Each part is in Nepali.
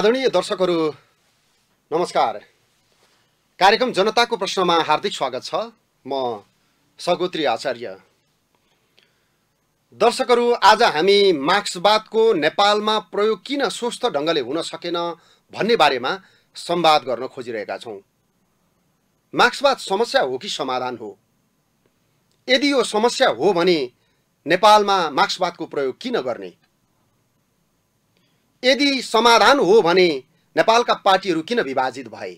आदरणीय दर्शकहरू नमस्कार कार्यक्रम जनताको प्रश्नमा हार्दिक स्वागत छ म सगोत्री आचार्य दर्शकहरू आज हामी मार्क्सवादको नेपालमा प्रयोग किन स्वस्थ ढङ्गले हुन सकेन भन्ने बारेमा संवाद गर्न खोजिरहेका छौँ मार्क्सवाद समस्या हो कि समाधान हो यदि यो समस्या हो भने नेपालमा मार्क्सवादको प्रयोग किन गर्ने यदि समाधान हो भने नेपालका पार्टीहरू किन विभाजित भए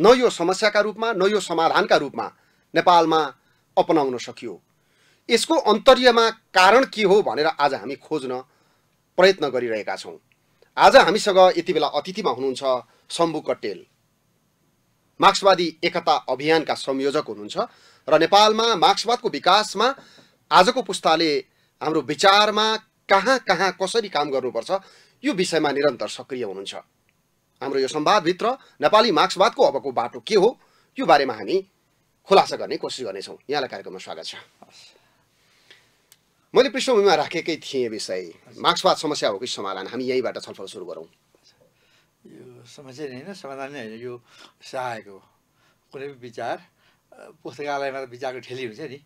न यो समस्याका रूपमा न यो समाधानका रूपमा नेपालमा अपनाउन सकियो यसको अन्तर्यमा कारण के हो भनेर आज हामी खोज्न प्रयत्न गरिरहेका छौँ आज हामीसँग यति बेला अतिथिमा हुनुहुन्छ शम्भु कटेल मार्क्सवादी एकता अभियानका संयोजक हुनुहुन्छ र नेपालमा मार्क्सवादको विकासमा आजको पुस्ताले हाम्रो विचारमा कहाँ कहाँ कसरी काम गर्नुपर्छ यो विषयमा निरन्तर सक्रिय हुनुहुन्छ हाम्रो यो संवादभित्र नेपाली मार्क्सवादको अबको बाटो के हो यो बारेमा हामी खुलासा गर्ने कोसिस गर्नेछौँ यहाँलाई कार्यक्रममा स्वागत छ मैले पृष्ठभूमिमा राखेकै थिएँ विषय मार्क्सवाद समस्या हो कि समाधान हामी यहीँबाट छलफल सुरु गरौँ यो समस्या नै होइन समाधान नै होइन यो सहायक हो कुनै पनि विचार पुस्तकालयमा त विचारको ठेली हुन्छ नि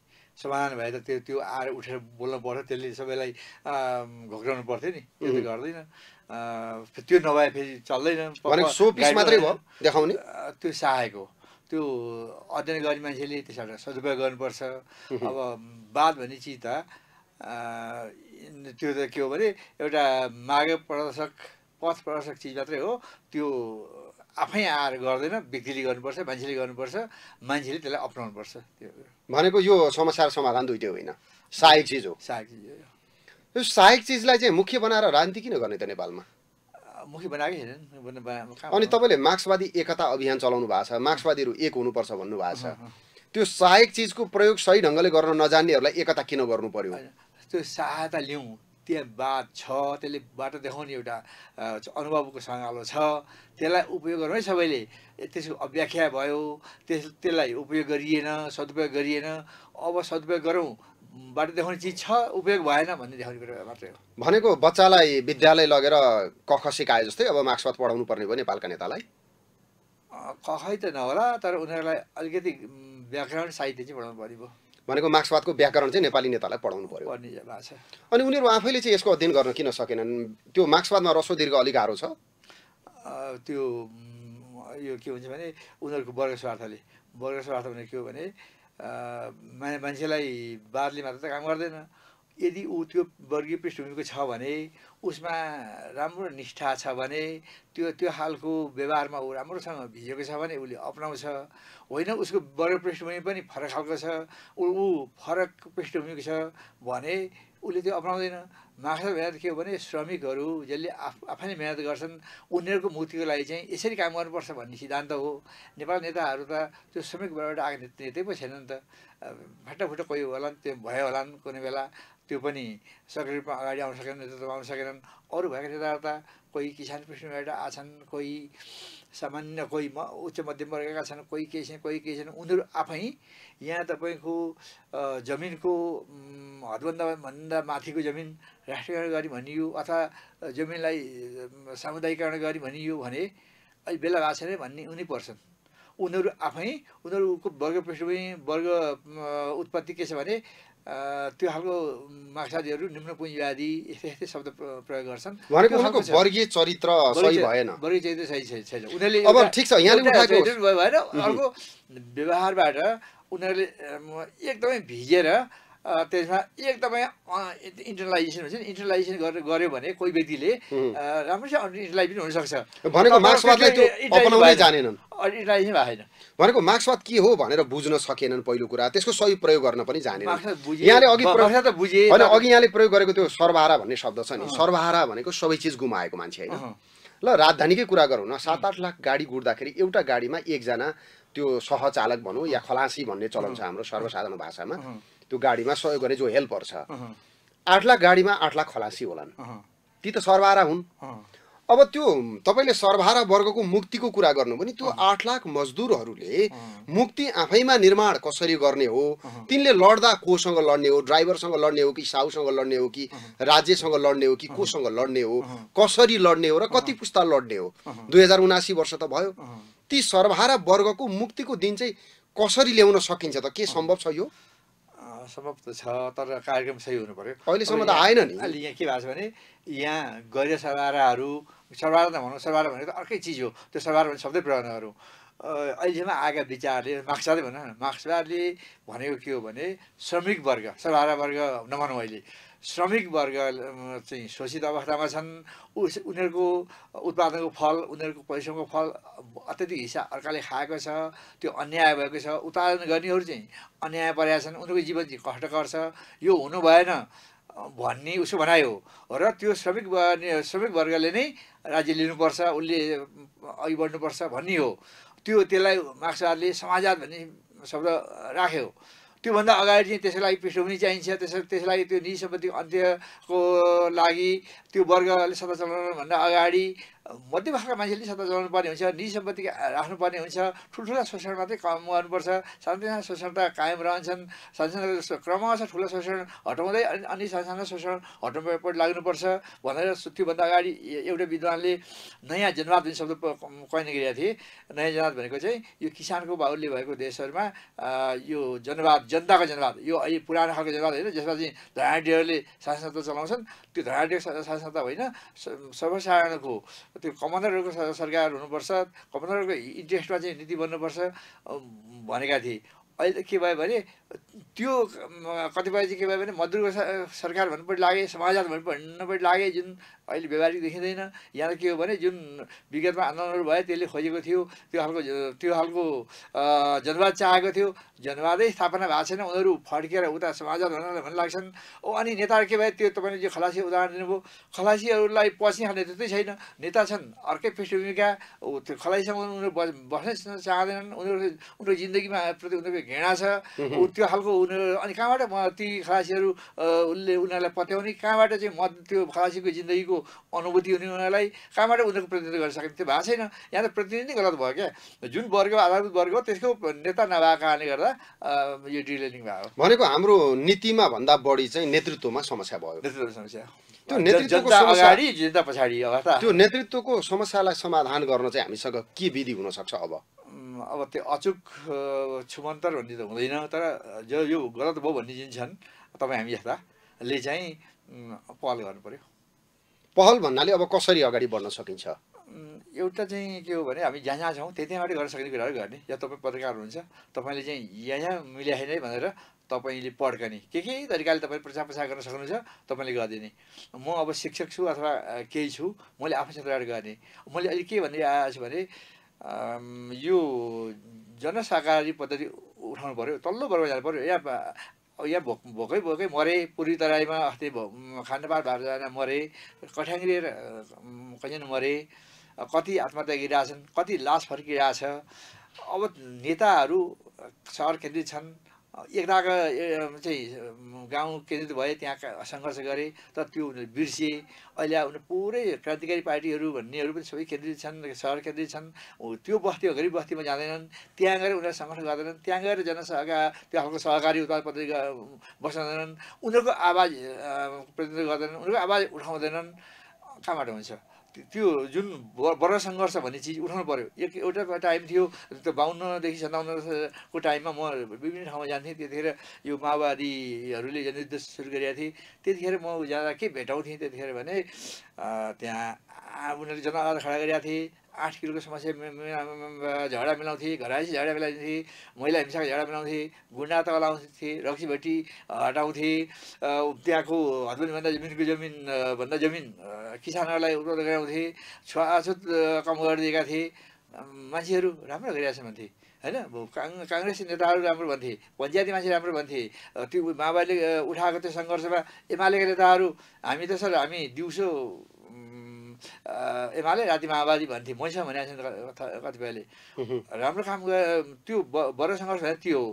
समाधान भए त त्यो त्यो आएर उठेर बोल्नु पर्थ्यो त्यसले सबैलाई घोक्राउनु पर्थ्यो नि त्यो त गर्दैन त्यो नभए फेरि चल्दैन मात्रै भयो देखाउने त्यो सहायक हो त्यो अध्ययन गर्ने मान्छेले त्यसबाट सदुपयोग गर्नुपर्छ अब बाद भन्ने चिज त त्यो त के हो भने एउटा माग प्रदर्शक पथ प्रदर्शक चिज मात्रै हो त्यो आफै आएर गर्दैन व्यक्तिले गर्नुपर्छ मान्छेले गर्नुपर्छ मान्छेले त्यसलाई अप्नाउनुपर्छ त्यो भनेको यो समस्या र समाधान दुइटै होइन सहायक चिज हो सहायक चिज हो यो सहायक चिजलाई चाहिँ मुख्य बनाएर राजनीति किन गर्ने त नेपालमा मुख्य बनाएकै छैन अनि तपाईँले मार्क्सवादी एकता अभियान चलाउनु भएको छ मार्क्सवादीहरू एक हुनुपर्छ भन्नुभएको छ त्यो सहायक चिजको प्रयोग सही ढङ्गले गर्न नजान्नेहरूलाई एकता किन गर्नु पर्यो त्यो सहायता लिउँ त्यहाँ बात छ त्यसले बाटो देखाउने एउटा अनुभवको सँगालो छ त्यसलाई उपयोग गर्नु है सबैले त्यसको अव्याख्या भयो त्यस त्यसलाई उपयोग गरिएन सदुपयोग गरिएन अब सदुपयोग गरौँ बाटो देखाउने चिज छ उपयोग भएन भन्ने देखाउने कुरा मात्रै हो भनेको बच्चालाई विद्यालय लगेर कख सिकाए जस्तै अब मार्क्सवाद पढाउनु पर्ने भयो नेपालका नेतालाई कखै त नहोला तर उनीहरूलाई अलिकति व्याकरण साहित्य चाहिँ पढाउनु पर्ने भयो भनेको मार्क्सवादको व्याकरण चाहिँ नेपाली नेतालाई पढाउनु पऱ्यो अनि उनीहरू आफैले चाहिँ यसको अध्ययन गर्न किन सकेनन् त्यो मार्क्सवादमा रसो दीर्घ अलिक गाह्रो छ त्यो यो के भन्छ भने उनीहरूको वर्ग स्वार्थले वर्ग स्वार्थ भनेको के हो भने मान्छेलाई बारले मात्र त काम गर्दैन यदि ऊ त्यो वर्गीय पृष्ठभूमिको छ भने उसमा राम्रो निष्ठा छ भने त्यो त्यो खालको व्यवहारमा ऊ राम्रोसँग भिजेको छ भने उसले अपनाउँछ होइन उसको वर्ग पृष्ठभूमि पनि फरक खालको छ ऊ फरक पृष्ठभूमिको छ भने उसले त्यो अप्नाउँदैन मार्क्सवाद मेहनत के हो भने श्रमिकहरू जसले आफ आफैले मिहिनेत गर्छन् उनीहरूको मुक्तिको लागि चाहिँ यसरी काम गर्नुपर्छ भन्ने सिद्धान्त हो नेपाल नेताहरू त त्यो श्रमिक वर्गबाट आएको नेतै पो छैनन् त फाटाफुट्टा कोही नि त्यो भयो होलान् कुनै बेला त्यो पनि सक्रिय रूपमा अगाडि आउन सकेनन् नेतृत्व आउन सकेनन् अरू भएका नेताहरू कोही किसान पृष्ठबाट आछन् कोही सामान्य कोही म उच्च मध्यम वर्गका छन् कोही केही छन् कोही केही छन् उनीहरू आफै यहाँ तपाईँको जमिनको हदभन्दा भन्दा माथिको जमिन राष्ट्रियकरण गरी भनियो अथवा जमिनलाई सामुदायिकरण गरी भनियो भने अहिले बेला भएको छैन भन्ने उनी पर्छन् उनीहरू आफै उनीहरूको वर्ग पृष्ठभूमि वर्ग उत्पत्ति के छ भने त्यो खालको मार्क्सवादीहरू निम्न पुँजीवादी यस्तै यस्तै शब्द प्रयोग गर्छन् वर्गीय चरित्र सही भएन वर्गीय चरित्र सही छैन उनीहरूले अब ठिक छ भएन अर्को व्यवहारबाट उनीहरूले एकदमै भिजेर त्यसमा एकदमै इन्टरलाइजेसन भन्छ नि इन्टरलाइजेसन गरेर गऱ्यो भने कोही व्यक्तिले राम्रोसँग इन्टरलाइज पनि हुनसक्छ भनेको मार्क्सवादलाई त्यो अपनाउनै जानेनन् इन्टरलाइजेसन भएन भनेको मार्क्सवाद के हो भनेर बुझ्न सकेनन् पहिलो कुरा त्यसको सही प्रयोग गर्न पनि जानेन यहाँले अघि त बुझे होइन अघि यहाँले प्रयोग गरेको त्यो सर्वहारा भन्ने शब्द छ नि सर्वहारा भनेको सबै चिज गुमाएको मान्छे होइन ल राजधानीकै कुरा गरौँ न सात आठ लाख गाडी गुड्दाखेरि एउटा गाडीमा एकजना त्यो सहचालक भनौँ या खलासी भन्ने चलन छ हाम्रो सर्वसाधारण भाषामा त्यो गाडीमा सहयोग गर्ने जो हेल्पर छ आठ लाख गाडीमा आठ लाख खलासी होलान् ती त सर्वहारा हुन् अब त्यो तपाईँले सर्वहारा वर्गको मुक्तिको कुरा गर्नु भने त्यो आठ लाख मजदुरहरूले मुक्ति आफैमा निर्माण कसरी गर्ने हो तिनले लड्दा कोसँग लड्ने हो ड्राइभरसँग लड्ने हो कि साहुसँग लड्ने हो कि राज्यसँग लड्ने हो कि कोसँग लड्ने हो कसरी लड्ने हो र कति पुस्ता लड्ने हो दुई हजार उनासी वर्ष त भयो ती सर्वहारा वर्गको मुक्तिको दिन चाहिँ कसरी ल्याउन सकिन्छ त के सम्भव छ यो सम्भव त छ तर कार्यक्रम सही हुनु पऱ्यो अहिलेसम्म त आएन नि अहिले यहाँ के भएको छ भने यहाँ गैर सर्वाराहरू सर्वारा त भनौँ सर्वारा भनेको त अर्कै चिज हो त्यो सर्वारा भने शब्दै प्रयोग नगरौँ अहिलेसम्म आएका विचारले मार्क्सवादै भनौँ न मार्क्सवादले भनेको के हो भने श्रमिक वर्ग सरवारा वर्ग नभनौँ अहिले श्रमिक वर्ग चाहिँ शोषित अवस्थामा छन् उस उनीहरूको उत्पादनको फल उनीहरूको परिश्रमको फल अत्यधिक हिस्सा अर्काले खाएको छ त्यो अन्याय भएको छ उत्पादन गर्नेहरू चाहिँ अन्याय परेका छन् उनीहरूको जीवन चाहिँ कष्टकर छ यो हुनु भएन भन्ने उसो भनायो र त्यो श्रमिक श्रमिक वर्गले नै राज्य लिनुपर्छ उसले अघि बढ्नुपर्छ भन्ने हो त्यो त्यसलाई मार्क्सवादले समाजवाद भन्ने शब्द राख्यो त्योभन्दा अगाडि चाहिँ त्यसलाई पृष्ठभूमि चाहिन्छ त्यस त्यसलाई त्यो निसम्पत्तिको अन्त्यको लागि त्यो वर्गले सत्ता चलाउनुभन्दा अगाडि मध्यभागका मान्छेले सत्ता जलाउनु पर्ने हुन्छ निज सम्पत्ति राख्नुपर्ने हुन्छ ठुल्ठुला शोषण मात्रै कम गर्नुपर्छ सानसाना शोषण त कायम रहन्छन् सानसाना क्रमशः ठुला शोषण हटाउँदै अनि अन्य सानसाना शोषण हटाउनुपट्टि लाग्नुपर्छ भनेर त्योभन्दा अगाडि एउटा विद्वानले नयाँ जनवाद भन्ने शब्द कहिले गरेका थिए नयाँ जनवाद भनेको चाहिँ यो किसानको बाहुल्य भएको देशहरूमा यो जनवाद जनताको जनवाद यो अहिले पुरानो खालको जनवाद होइन जसमा चाहिँ धनाढ्यहरूले शासन चलाउँछन् त्यो धनाढ्य शासन होइन सर्वसाधारणको त्यो कमान्डरहरूको सरकार हुनुपर्छ कमान्डरहरूको इन्ट्रेस्टमा चाहिँ नीति बन्नुपर्छ भनेका थिए अहिले के भयो भने त्यो कतिपय चाहिँ के भयो भने मजदुरको सरकार पनि लागे समाजवाद पनि लागे जुन अहिले व्यवहारिक देखिँदैन यहाँ के हो भने जुन विगतमा आन्दोलनहरू भयो त्यसले खोजेको थियो त्यो खालको त्यो खालको जनवाद चाहेको थियो जनवादै स्थापना भएको छैन उनीहरू फड्केर उता समाजवाद भन्नु भन्न लाग्छन् ओ अनि नेताहरू के भयो त्यो तपाईँले जो खलासी उदाहरण दिनुभयो खलासीहरूलाई पस्ने त्यस्तै छैन नेता छन् अर्कै पृष्ठभूमिका त्यो खलासीसँग उनीहरू बस्नै चाहँदैनन् उनीहरू उनीहरूको जिन्दगीमा प्रति उनीहरूको घृणा छ त्यो खालको उनीहरू अनि कहाँबाट ती खलासीहरू उसले उनीहरूलाई पत्याउने कहाँबाट चाहिँ म त्यो खलासीको जिन्दगीको अनुभूति हुने उनीहरूलाई कहाँबाट उनीहरूको प्रतिनिधित्व गर्न सकिन्छ त्यो भएको छैन यहाँ त प्रतिनिधि गलत भयो क्या जुन वर्ग आधारभूत वर्ग हो त्यसको नेता नभएको कारणले गर्दा यो डिलेनिङ भयो भनेको हाम्रो नीतिमा भन्दा बढी चाहिँ नेतृत्वमा समस्या भयो नेतृत्व समस्या त्यो नेतृत्वको अगाडि जनता पछाडि अवस्था त्यो नेतृत्वको समस्यालाई समाधान गर्न चाहिँ हामीसँग के विधि हुनसक्छ अब अब त्यो अचुक छुमन्तर भन्ने त हुँदैन तर जो यो गलत भयो भन्ने जुन छन् तपाईँ हामी यस्ताले चाहिँ पहल गर्नु पऱ्यो पहल भन्नाले अब कसरी अगाडि बढ्न सकिन्छ एउटा चाहिँ के हो भने हामी जहाँ जहाँ छौँ त्यही अगाडि गर्न सक्ने कुराहरू गर्ने या तपाईँ पत्रकार हुनुहुन्छ तपाईँले चाहिँ यहाँ यहाँ मिल्याएन भनेर तपाईँले पड्कने के के तरिकाले तपाईँ प्रचार प्रसार गर्न सक्नुहुन्छ तपाईँले गरिदिने म अब शिक्षक छु अथवा केही छु मैले आफूसँग तयार गर्ने मैले अहिले के भन्दै आएको छु भने यो जनसहकारी पद्धति उठाउनु पऱ्यो तल्लो वर्ग जानु पऱ्यो या यहाँ भोक भोकै भोकै मरे पूर्वी तराईमा अस्ति भो खानेपाल भारजना मरे कठ्याङ्ग्रिएर कन्यान मरे कति आत्महत्या गरिरहेछन् कति लास फर्किरहेछ अब नेताहरू सहर केन्द्रित छन् एकताका चाहिँ गाउँ केन्द्रित भए त्यहाँ सङ्घर्ष गरे तर त्यो उनीहरू बिर्सिए अहिले उनीहरू पुरै क्रान्तिकारी पार्टीहरू भन्नेहरू पनि सबै केन्द्रित छन् सहर केन्द्रित छन् त्यो बस्ती गरिब बस्तीमा जाँदैनन् त्यहाँ गएर उनीहरू सङ्घर्ष गर्दैनन् त्यहाँ गएर जनसहका त्यो खालको सहकारी उत्पाद प्रति बसाउँदैनन् उनीहरूको आवाज प्रतिनिधित्व गर्दैनन् उनीहरूको आवाज उठाउँदैनन् कहाँबाट हुन्छ त्यो जुन वर्ग सङ्घर्ष भन्ने चिज उठाउनु पऱ्यो एक एउटा टाइम थियो त्यो बाहुन्नदेखि सन्ताउन्नको टाइममा म विभिन्न ठाउँमा जान्थेँ त्यतिखेर यो माओवादीहरूले जनयुद्ध सुरु गरेका थिएँ त्यतिखेर म जाँदा के भेटाउँथेँ त्यतिखेर भने त्यहाँ उनीहरूले जनआधार खडा गरेका थिए आठ किलोको समस्या झगडा मिलाउँथे घरायसी झगडा मिलाइदिन्थे महिला हिंसाको झगडा मिलाउँथे गुन्डा तल लाउँथे भट्टी हटाउँथे त्यहाँको हस्बेन्डभन्दा जमिनको जमिन भन्दा जमिन किसानहरूलाई उपलब्ध गराउँथे छुवाछुत कम गरिदिएका थिए मान्छेहरू राम्रो गरिरहेको छ भन्थे होइन काङ काङ्ग्रेस नेताहरू राम्रो भन्थे पञ्चायती मान्छे राम्रो भन्थे त्यो माओवादीले उठाएको त्यो सङ्घर्षमा एमालेका नेताहरू हामी त सर हामी दिउँसो एमाले राति माओवादी भन्थे मैसँग भनेको छैन कतिपयले राम्रो काम त्यो बर सङ्घर्ष भने त्यो हो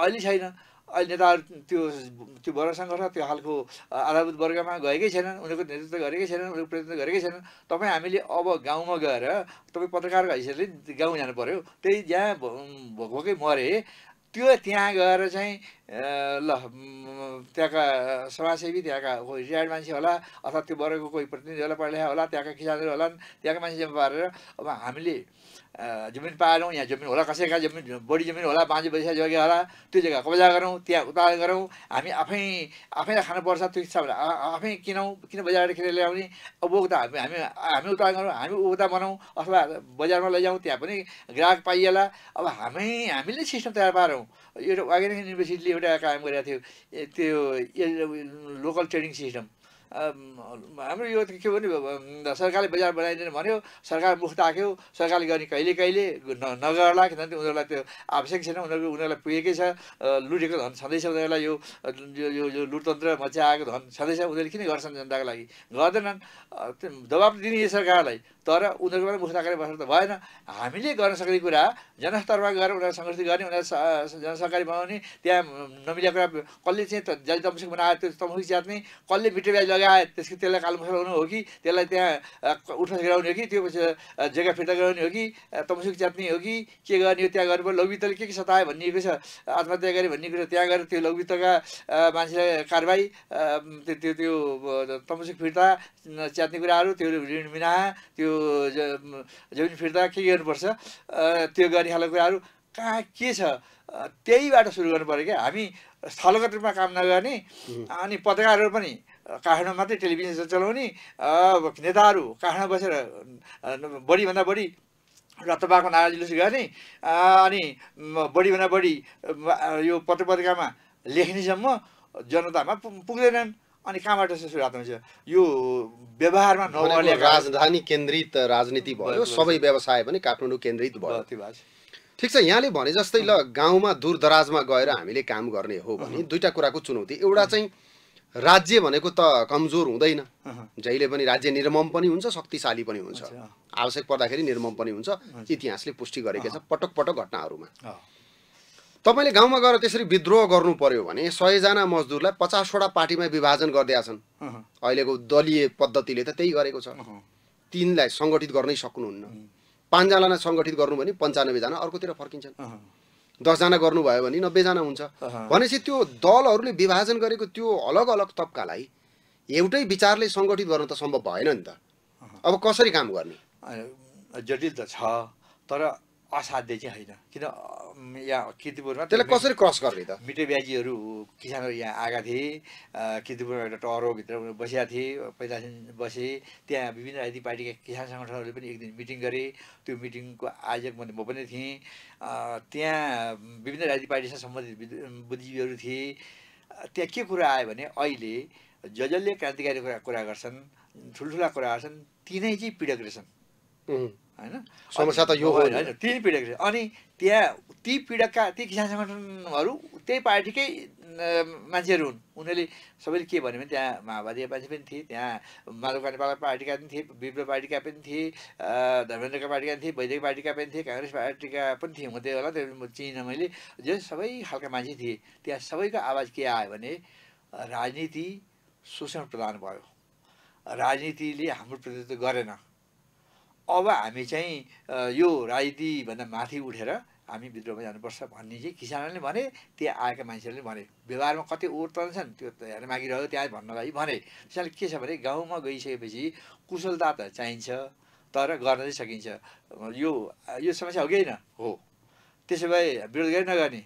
अहिले छैन अहिले नेताहरू त्यो त्यो बर सङ्घर्ष त्यो खालको आधारभूत वर्गमा गएकै छैनन् उनीहरूको नेतृत्व गरेकै छैनन् उनीहरूको प्रतिनिधित्व गरेकै छैनन् तपाईँ हामीले अब गाउँमा गएर तपाईँ पत्रकारको हिसाबले गाउँ जानु पऱ्यो त्यही जहाँ भोकै मरे त्यो त्यहाँ गएर चाहिँ ल त्यहाँका समाजसेवी त्यहाँका कोही रिटायर्ड मान्छे होला अथवा त्यो वर्गको कोही प्रतिनिधिहरूलाई पढाइ होला त्यहाँका किसानहरू होला त्यहाँका मान्छे पारेर अब हामीले जमिन पाएनौँ यहाँ जमिन होला कसैका जमिन बढी जमिन होला बाँझी बजिसा जग्गा होला त्यो जग्गा कब्जा गरौँ त्यहाँ उत्पादन गरौँ हामी आफै आफैलाई खानुपर्छ त्यो हिसाबले आफै किनौँ किन बजारबाट किनेर ल्याउने अब उपभोक्ता हामी हामी हामी उत्पादन गरौँ हामी उपभोक्ता बनाउँ अथवा बजारमा लैजाउँ त्यहाँ पनि ग्राहक पाइएला अब हामी हामीले सिस्टम तयार पारौँ एउटा अर्ग्यानिक युनिभर्सिटीले एउटा काम गरेको थियो त्यो लोकल ट्रेडिङ सिस्टम हाम्रो यो के भने सरकारले बजार बनाइदिने भन्यो सरकार मुख ताक्यो सरकारले गर्ने कहिले कहिले नगर्ला किनभने उनीहरूलाई त्यो आवश्यक छैन उनीहरू उनीहरूलाई पुगेकै छ लुटेको धन छँदैछ उनीहरूलाई यो यो यो लुटतन्त्र आएको धन छँदैछ उनीहरूले किन गर्छन् जनताको लागि गर्दैनन् दबाब दिने सरकारलाई तर पनि मुख ताकेर बस्नु त भएन हामीले गर्न सक्ने कुरा जनस्तरमा गएर उनीहरू सङ्गठित गर्ने उनीहरू जनसहकारी बनाउने त्यहाँ नमिलेको कुरा कसले चाहिँ जल तमसुक बनायो त्यो तम्सिक च्यात्ने कसले मिठो ब्याज लगाए त्यसको त्यसलाई कालो लगाउनु हो कि त्यसलाई त्यहाँ उठास गराउने हो कि त्यो जग्गा फिर्ता गराउने हो कि तमसुक च्यात्ने हो कि के गर्ने हो त्यहाँ गर्नु लघुवित्तले के के सतायो भन्ने छ आत्महत्या गरे भन्ने कुरा त्यहाँ गएर त्यो लघुवित्तका मान्छेलाई कारवाही त्यो त्यो त्यो फिर्ता च्यात्ने कुराहरू त्यो ऋण मिना त्यो जमिन फिर्ता के गर्नुपर्छ त्यो गर्ने खालको कुराहरू कहाँ के छ त्यहीबाट सुरु गर्नु पऱ्यो क्या हामी स्थलगत रूपमा काम नगर्ने अनि पत्रकारहरू पनि काठमाडौँ मात्रै टेलिभिजन चलाउने नेताहरू काठमाडौँ बसेर बढीभन्दा बढी रतबाको नाराजुलुस गर्ने अनि बढीभन्दा बढी यो पत्र पत्रिकामा लेख्नेसम्म जनतामा पुग्दैनन् अनि कहाँबाट सुरुवात हुन्छ यो व्यवहारमा नभएको राजधानी केन्द्रित राजनीति भयो सबै व्यवसाय पनि काठमाडौँ केन्द्रित भयो ठिक छ यहाँले भने जस्तै ल गाउँमा दूर दराजमा गएर हामीले काम गर्ने हो भने दुईवटा कुराको चुनौती एउटा चाहिँ राज्य भनेको त कमजोर हुँदैन जहिले पनि राज्य निर्मम पनि हुन्छ शक्तिशाली पनि हुन्छ आवश्यक पर्दाखेरि निर्मम पनि हुन्छ इतिहासले पुष्टि गरेको छ पटक पटक घटनाहरूमा तपाईँले गाउँमा गएर त्यसरी विद्रोह गर्नु पर्यो भने सयजना मजदुरलाई पचासवटा पार्टीमा विभाजन गरिदिएका छन् अहिलेको दलीय पद्धतिले त त्यही गरेको छ तिनलाई सङ्गठित गर्नै सक्नुहुन्न पाँचजनालाई सङ्गठित गर्नु भने पन्चानब्बेजना अर्कोतिर फर्किन्छन् दसजना गर्नुभयो भने नब्बेजना हुन्छ भनेपछि त्यो दलहरूले विभाजन गरेको त्यो अलग अलग तबकालाई एउटै विचारले सङ्गठित गर्न त सम्भव भएन नि त अब कसरी काम गर्ने जटिल त छ तर असाध्य चाहिँ होइन किन यहाँ किर्तिपुरमा त्यसलाई कसरी क्रस गर्ने त मिठो ब्याजीहरू किसानहरू यहाँ आएका थिए किर्तिपुरमा एउटा टहरोभित्र बसेका थिए पहिला बसे त्यहाँ विभिन्न राजनीतिक पार्टीका किसान सङ्गठनहरूले पनि एक दिन मिटिङ गरे त्यो मिटिङको आयोजक म पनि थिएँ त्यहाँ विभिन्न राजनीतिक पार्टीसँग सम्बन्धित बुद्धिजीवीहरू थिए त्यहाँ के कुरा आयो भने अहिले ज जसले क्रान्तिकारी कुरा कुरा गर्छन् ठुल्ठुला कुराहरू छन् तिनै चाहिँ पीडक रहेछन् होइन समस्या त यो हो होइन तिन पीडक अनि त्यहाँ ती पीडकका ती किसान सङ्गठनहरू त्यही पार्टीकै मान्छेहरू हुन् उनीहरूले सबैले के भन्यो भने त्यहाँ माओवादी मान्छे पनि थिए त्यहाँ मालुका नेपाल पार्टीका पनि थिए विप्लव पार्टीका पनि थिए धर्मेन्द्रका पार्टीका पनि थिए वैदिक पार्टीका पनि थिए काङ्ग्रेस पार्टीका पनि थिए म त्यही होला त्यो चिनिनँ मैले जो सबै खालका मान्छे थिए त्यहाँ सबैको आवाज के आयो भने राजनीति शोषण प्रदान भयो राजनीतिले हाम्रो प्रतिनिधित्व गरेन अब हामी चाहिँ यो राजनीतिभन्दा माथि उठेर हामी विद्रोहमा जानुपर्छ भन्ने चाहिँ किसानहरूले भने त्यहाँ आएका मान्छेहरूले भने व्यवहारमा कति ओर्तन छन् त्यो हेर्न मागिरह्यो त्यहाँ भन्नलाई भने त्यसैले के छ भने गाउँमा गइसकेपछि कुशलता त चाहिन्छ तर गर्न चाहिँ सकिन्छ यो यो समस्या हो कि होइन हो त्यसो भए विरोध गरी नगर्ने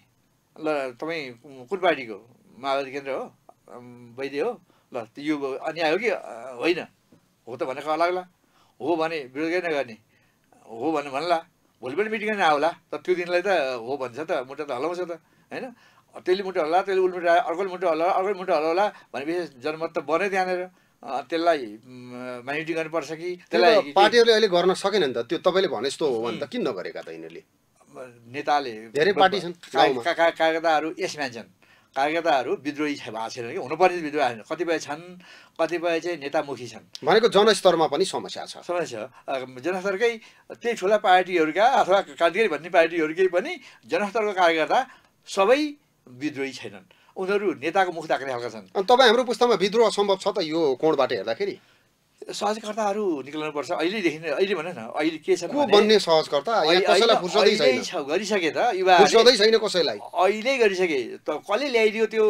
ल तपाईँ कुन पार्टीको माओवादी केन्द्र हो वैद्य हो ल यो अन्याय हो कि होइन हो त भनेको अलग हो भने विरोधै नगर्ने हो भने भन्ला भोलि पनि मिटिङ नै आउला तर त्यो दिनलाई त हो भन्छ त मुटा त हल्लाउँछ त होइन त्यसले मुटु हल्ला त्यसले उल्मुटा अर्कोले मुटु हल्ला अर्को मुटु हल्लाउला भनेपछि जनमत त बने त्यहाँनिर त्यसलाई माइनोरिटी गर्नुपर्छ कि त्यसलाई पार्टीहरूले अहिले गर्न सकेन नि त त्यो तपाईँले भने जस्तो हो भने त किन नगरेका त यिनीहरूले नेताले धेरै पार्टी छन् कार्यकर्ताहरू यस छन् कार्यकर्ताहरू विद्रोही भएको छैनन् कि हुनुपर्ने विद्रोही छैन कतिपय छन् कतिपय चाहिँ नेतामुखी छन् भनेको जनस्तरमा पनि समस्या छ समस्या जनस्तरकै त्यही ठुला पार्टीहरूका अथवा क्रान्तिकारी भन्ने पार्टीहरूकै पनि जनस्तरको कार्यकर्ता सबै विद्रोही छैनन् उनीहरू नेताको मुख ताक्ने खालका छन् तपाईँ हाम्रो पुस्तामा विद्रोह असम्भव छ त यो कोणबाट हेर्दाखेरि सहजकर्ताहरू निकाल्नुपर्छ अहिलेदेखि अहिले भन न अहिले के छ बन्ने सहजकर्ता गरिसके त युवा छैन कसैलाई अहिले गरिसके त कसले ल्याइदियो त्यो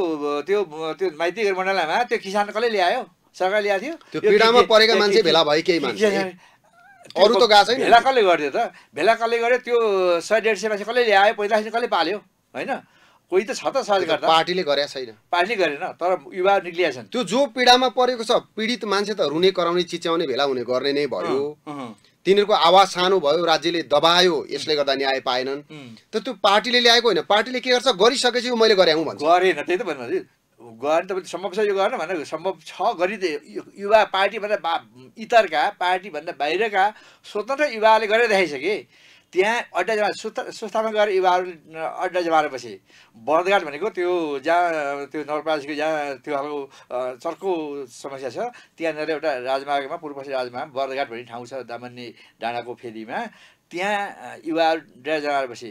त्यो त्यो माइती मण्डलामा त्यो किसान कसले ल्यायो सरकारले ल्याएको थियो त्यो पीडामा परेका मान्छे भेला भयो केही मान्छे अरू त गएको छैन भेला कसले गरिदियो त भेला कसले गर्यो त्यो सय डेढ सय मान्छे कसले ल्यायो पहिलाखेरि कसले पाल्यो होइन कोही त छ त साल गर्दा पार्टीले गरे छैन पार्टीले गरेन तर युवा निक्लिया छन् त्यो जो पीडामा परेको छ पीडित मान्छे त रुने कराउने चिच्याउने भेला हुने गर्ने नै भयो तिनीहरूको आवाज सानो भयो राज्यले दबायो यसले गर्दा न्याय पाएनन् त त्यो पार्टीले ल्याएको होइन पार्टीले के गर्छ गरिसकेपछि मैले गरे भन्छ गरेन त्यही त भन्नु गर्ने त सम्भव छ यो गर्न भनेर सम्भव छ गरिदिए युवा पार्टीभन्दा बा इतरका पार्टीभन्दा बाहिरका स्वतन्त्र युवाले गरेर देखाइसके त्यहाँ अड्डा जमा सुस्ता गएर युवाहरू अड्डा जमाएपछि बर्दघाट भनेको त्यो जहाँ त्यो नगरपालिकाको जहाँ त्यो खालको चर्को समस्या छ त्यहाँनिर एउटा राजमार्गमा पूर्वपश्चिम राजमार्ग बर्दघाट भन्ने ठाउँ छ दामन्ने डाँडाको फेदीमा त्यहाँ युवाहरू अड्डा जमाएपछि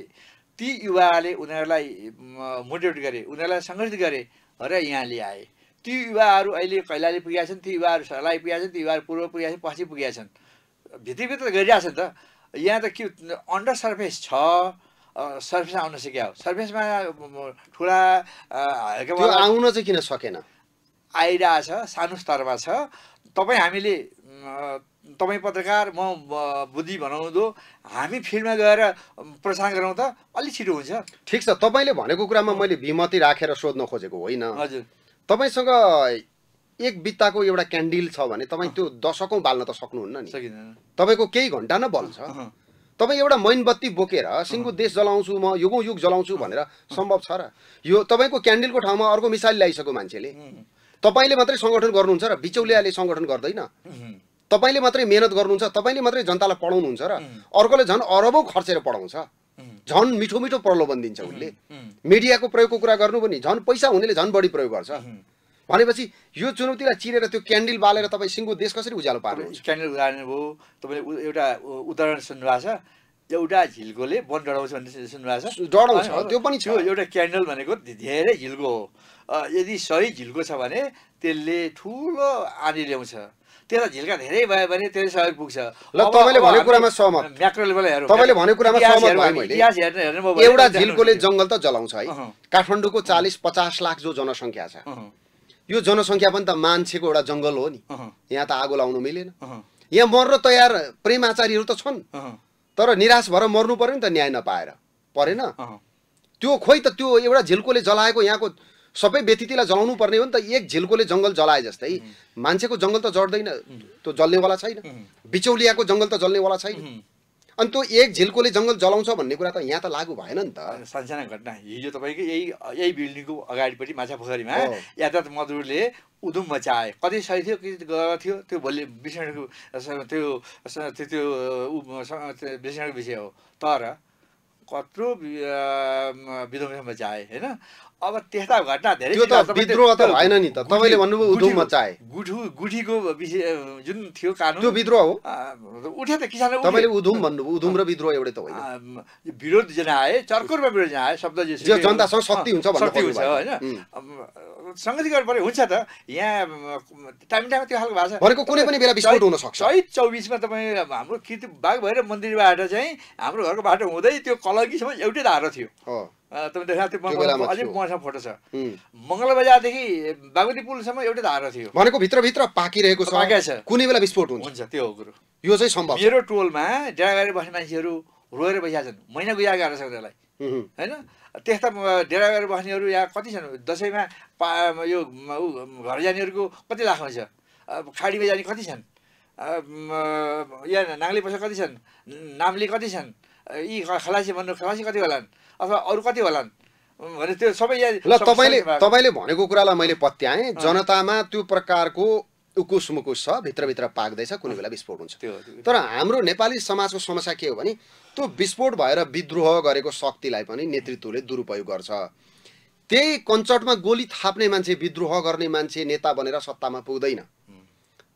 ती युवाले उनीहरूलाई मोटिभेट गरे उनीहरूलाई सङ्गठित गरे र यहाँ ल्याए ती युवाहरू अहिले कैलाली पुगेका छन् ती युवाहरू सर्लाही पुगेका छन् ती युवाहरू पूर्व पुगेका छन् पछि पुगेका छन् भित्रभित्र गरिरहेछन् त यहाँ त के अन्डर सर्फेस छ सर्फेस आउन सिक्यो हो सर्फेसमा ठुला आउन चाहिँ किन सकेन आइरहेको छ सानो स्तरमा छ तपाईँ हामीले तपाईँ पत्रकार म बुद्धि भनाउँदो हामी फिल्डमा गएर प्रसारण गरौँ त अलिक छिटो हुन्छ ठिक छ तपाईँले भनेको कुरामा मैले भिमती राखेर सोध्न खोजेको होइन हजुर तपाईँसँग एक बित्ताको एउटा क्यान्डिल छ भने तपाईँ त्यो दशकौँ बाल्न त सक्नुहुन्न नि तपाईँको केही घन्टा न बल्छ तपाईँ एउटा मैनबत्ती बोकेर सिङ्गो देश जलाउँछु म युगौँ युग जलाउँछु भनेर सम्भव छ र यो तपाईँको क्यान्डिलको ठाउँमा अर्को मिसाइल ल्याइसक्यो मान्छेले तपाईँले मात्रै सङ्गठन गर्नुहुन्छ र बिचौलियाले सङ्गठन गर्दैन तपाईँले मात्रै मेहनत गर्नुहुन्छ तपाईँले मात्रै जनतालाई पढाउनुहुन्छ र अर्कोले झन् अरबौँ खर्चेर पढाउँछ झन् मिठो मिठो प्रलोभन दिन्छ उसले मिडियाको प्रयोगको कुरा गर्नु पनि झन् पैसा हुनेले झन् बढी प्रयोग गर्छ भनेपछि यो चुनौतीलाई चिरेर त्यो क्यान्डल बालेर तपाईँ सिङ्गो देश कसरी उज्यालो पार्नुहुन्छ क्यान्डल उदाहरण भयो तपाईँले एउटा उदाहरण सुन्नुभएको छ एउटा झिल्कोले वन डढाउँछ भन्ने सुन्नुभएको छ डढाउँछ त्यो पनि छ एउटा क्यान्डल भनेको धेरै झिल्को हो यदि सही झिल्को छ भने त्यसले ठुलो आँधी ल्याउँछ त्यसलाई झिल्का धेरै भयो भने त्यसले सहयोग पुग्छ ल तपाईँले भने कुरामा सहमत म्याक्रो लेभल हेरौँ तपाईँले भने कुरामा सहमत भयो मैले एउटा झिल्कोले जङ्गल त जलाउँछ है काठमाडौँको चालिस पचास लाख जो जनसङ्ख्या छ यो जनसङ्ख्या पनि त मान्छेको एउटा जङ्गल हो नि यहाँ त आगो लाउनु मिलेन यहाँ मर्न तयार प्रेम आचार्यहरू त छन् तर निराश भएर मर्नु पर्यो नि त न्याय नपाएर परेन त्यो खोइ त त्यो एउटा झिल्कोले जलाएको यहाँको सबै व्यतिथिलाई जलाउनु पर्ने हो नि त एक झिल्कोले जङ्गल जलाए जस्तै मान्छेको जङ्गल त जड्दैन त्यो जल्नेवाला छैन बिचौलियाको जङ्गल त जल्नेवाला छैन अनि त्यो एक झिल्कोले जङ्गल जलाउँछ भन्ने कुरा त यहाँ त लागु भएन नि त सानसाना घटना हिजो तपाईँको यही यही बिल्डिङको अगाडिपट्टि माछा पोखरीमा यातायात मजदुरले उधुम मचाए कति सही थियो कति गर थियो त्यो भोलि विषणको त्यो त्यो विषणको विषय हो तर कत्रो विधमा मचाए होइन अब त्यस्ता घटना धेरै त्यो विद्रोह त भएन नि त तपाईँले भन्नुभयो उद्योग मचाए गुठु गुठीको विषय जुन थियो कानुन त्यो विद्रोह हो उठे त किसान तपाईँले उधुम भन्नुभयो उधुम र विद्रोह एउटै त होइन विरोध जनाए चर्कुरमा विरोध जनाए शब्द जो जनतासँग शक्ति हुन्छ शक्ति हुन्छ होइन सङ्गति पऱ्यो हुन्छ त यहाँ टाइम टाइममा त्यो खालको भाषा भनेको कुनै पनि बेला विस्फोट हुन सक्छ है चौबिसमा तपाईँ हाम्रो कृति बाघ भएर मन्दिरबाट चाहिँ हाम्रो घरको बाटो हुँदै त्यो कलगीसम्म एउटै धारो थियो तपाईँ देखाएको थियो अझै मसँग फोटो छ मङ्गल बजारदेखि बागुती पुलसम्म एउटै धारा थियो भनेको भित्रभित्र पाकिरहेको छ कुनै बेला विस्फोट हुन्छ त्यो हो कुरो यो चाहिँ सम्भव मेरो टोलमा डेडा बस्ने मान्छेहरू रोएर बसिरहेका छन् महिना गुजा गएर छ उनीहरूलाई होइन त्यस्ता डेडा गरेर बस्नेहरू यहाँ कति छन् दसैँमा पा यो घर जानेहरूको कति लाख छ खाडीमा जाने कति छन् यहाँ नाङ्ली पैसा कति छन् नाम्ली कति छन् यी खलासी भन्नु खलासी कति होलान् अथवा अरू कति होलान् भने त्यो सबै ल तपाईँले तपाईँले भनेको कुरालाई मैले पत्याएँ जनतामा त्यो प्रकारको उकुस मुकुस छ भित्रभित्र पाक्दैछ कुनै बेला विस्फोट हुन्छ तर हाम्रो नेपाली समाजको समस्या के हो भने त्यो विस्फोट भएर विद्रोह गरेको शक्तिलाई पनि नेतृत्वले दुरुपयोग गर्छ त्यही कञ्चटमा गोली थाप्ने मान्छे विद्रोह गर्ने मान्छे नेता बनेर सत्तामा पुग्दैन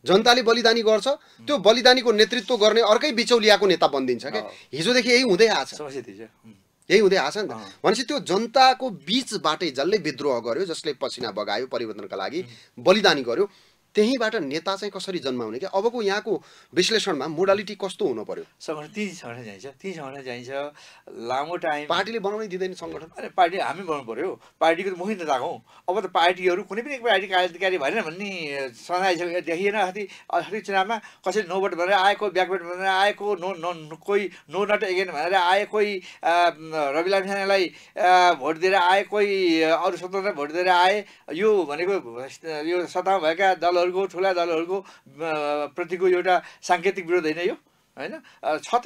जनताले बलिदानी गर्छ त्यो बलिदानीको नेतृत्व गर्ने अर्कै बिचौलियाको नेता बनिदिन्छ क्या हिजोदेखि यही हुँदै आएको यही हुँदै आएको छ नि त भनेपछि त्यो जनताको बिचबाटै जसले विद्रोह गर्यो जसले पसिना बगायो परिवर्तनका लागि बलिदानी गर्यो त्यहीँबाट नेता चाहिँ कसरी जन्माउने क्या अबको यहाँको विश्लेषणमा मोडालिटी कस्तो हुनु पर्यो सङ्गठन ती सङ्गठन चाहिन्छ ती सङ्गठन चाहिन्छ लामो टाइम पार्टीले बनाउनै दिँदैन सङ्गठन अरे पार्टी हामी बनाउनु पऱ्यो पार्टीको त मुखी नेता हौ अब त पार्टीहरू कुनै पनि एक पार्टी कार्यकारी भएन भन्ने सधैँ देखिएन अस्ति अस्ति चुनावमा कसैले भोट भनेर आएको ब्याकबेट भनेर आएको नो नो कोही नो नट एगेन भनेर आएकोही रवि लामिछानेलाई भोट दिएर आएकोही अरू स्वतन्त्र भोट दिएर आए यो भनेको यो सत्तामा भएका दल दलहरूको ठुला दलहरूको प्रतिको एउटा साङ्केतिक विरोध होइन यो होइन छ त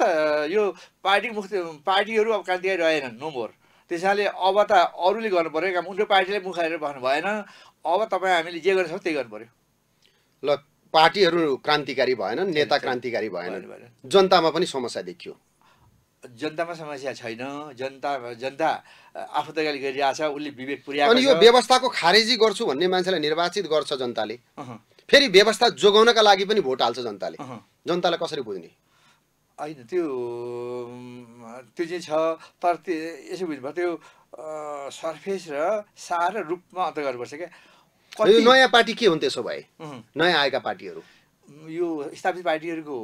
यो पार्टी मुख पार्टीहरू अब क्रान्तिकारी रहेनन् नो मोर त्यस कारणले अब त अरूले गर्नु पऱ्यो काम उनको पार्टीले मुख हालेर बस्नु भएन अब तपाईँ हामीले जे गर्छौँ त्यही गर्नु पऱ्यो ल पार्टीहरू क्रान्तिकारी भएनन् नेता क्रान्तिकारी भएनन् जनतामा पनि समस्या देखियो जनतामा समस्या छैन जनता जनता आफू तयारी गरिरहेछ उसले विवेक पुर्याएको अनि यो व्यवस्थाको खारेजी गर्छु भन्ने मान्छेलाई निर्वाचित गर्छ जनताले फेरि व्यवस्था जोगाउनका लागि पनि भोट हाल्छ जनताले जनतालाई कसरी बुझ्ने होइन त्यो त्यो चाहिँ छ तर त्यो यसो बुझ्नुभयो त्यो सर्फेस र सार रूपमा अन्त गर्नुपर्छ क्या यो नयाँ पार्टी के हुन् त्यसो भए नयाँ आएका पार्टीहरू यो स्थापित पार्टीहरूको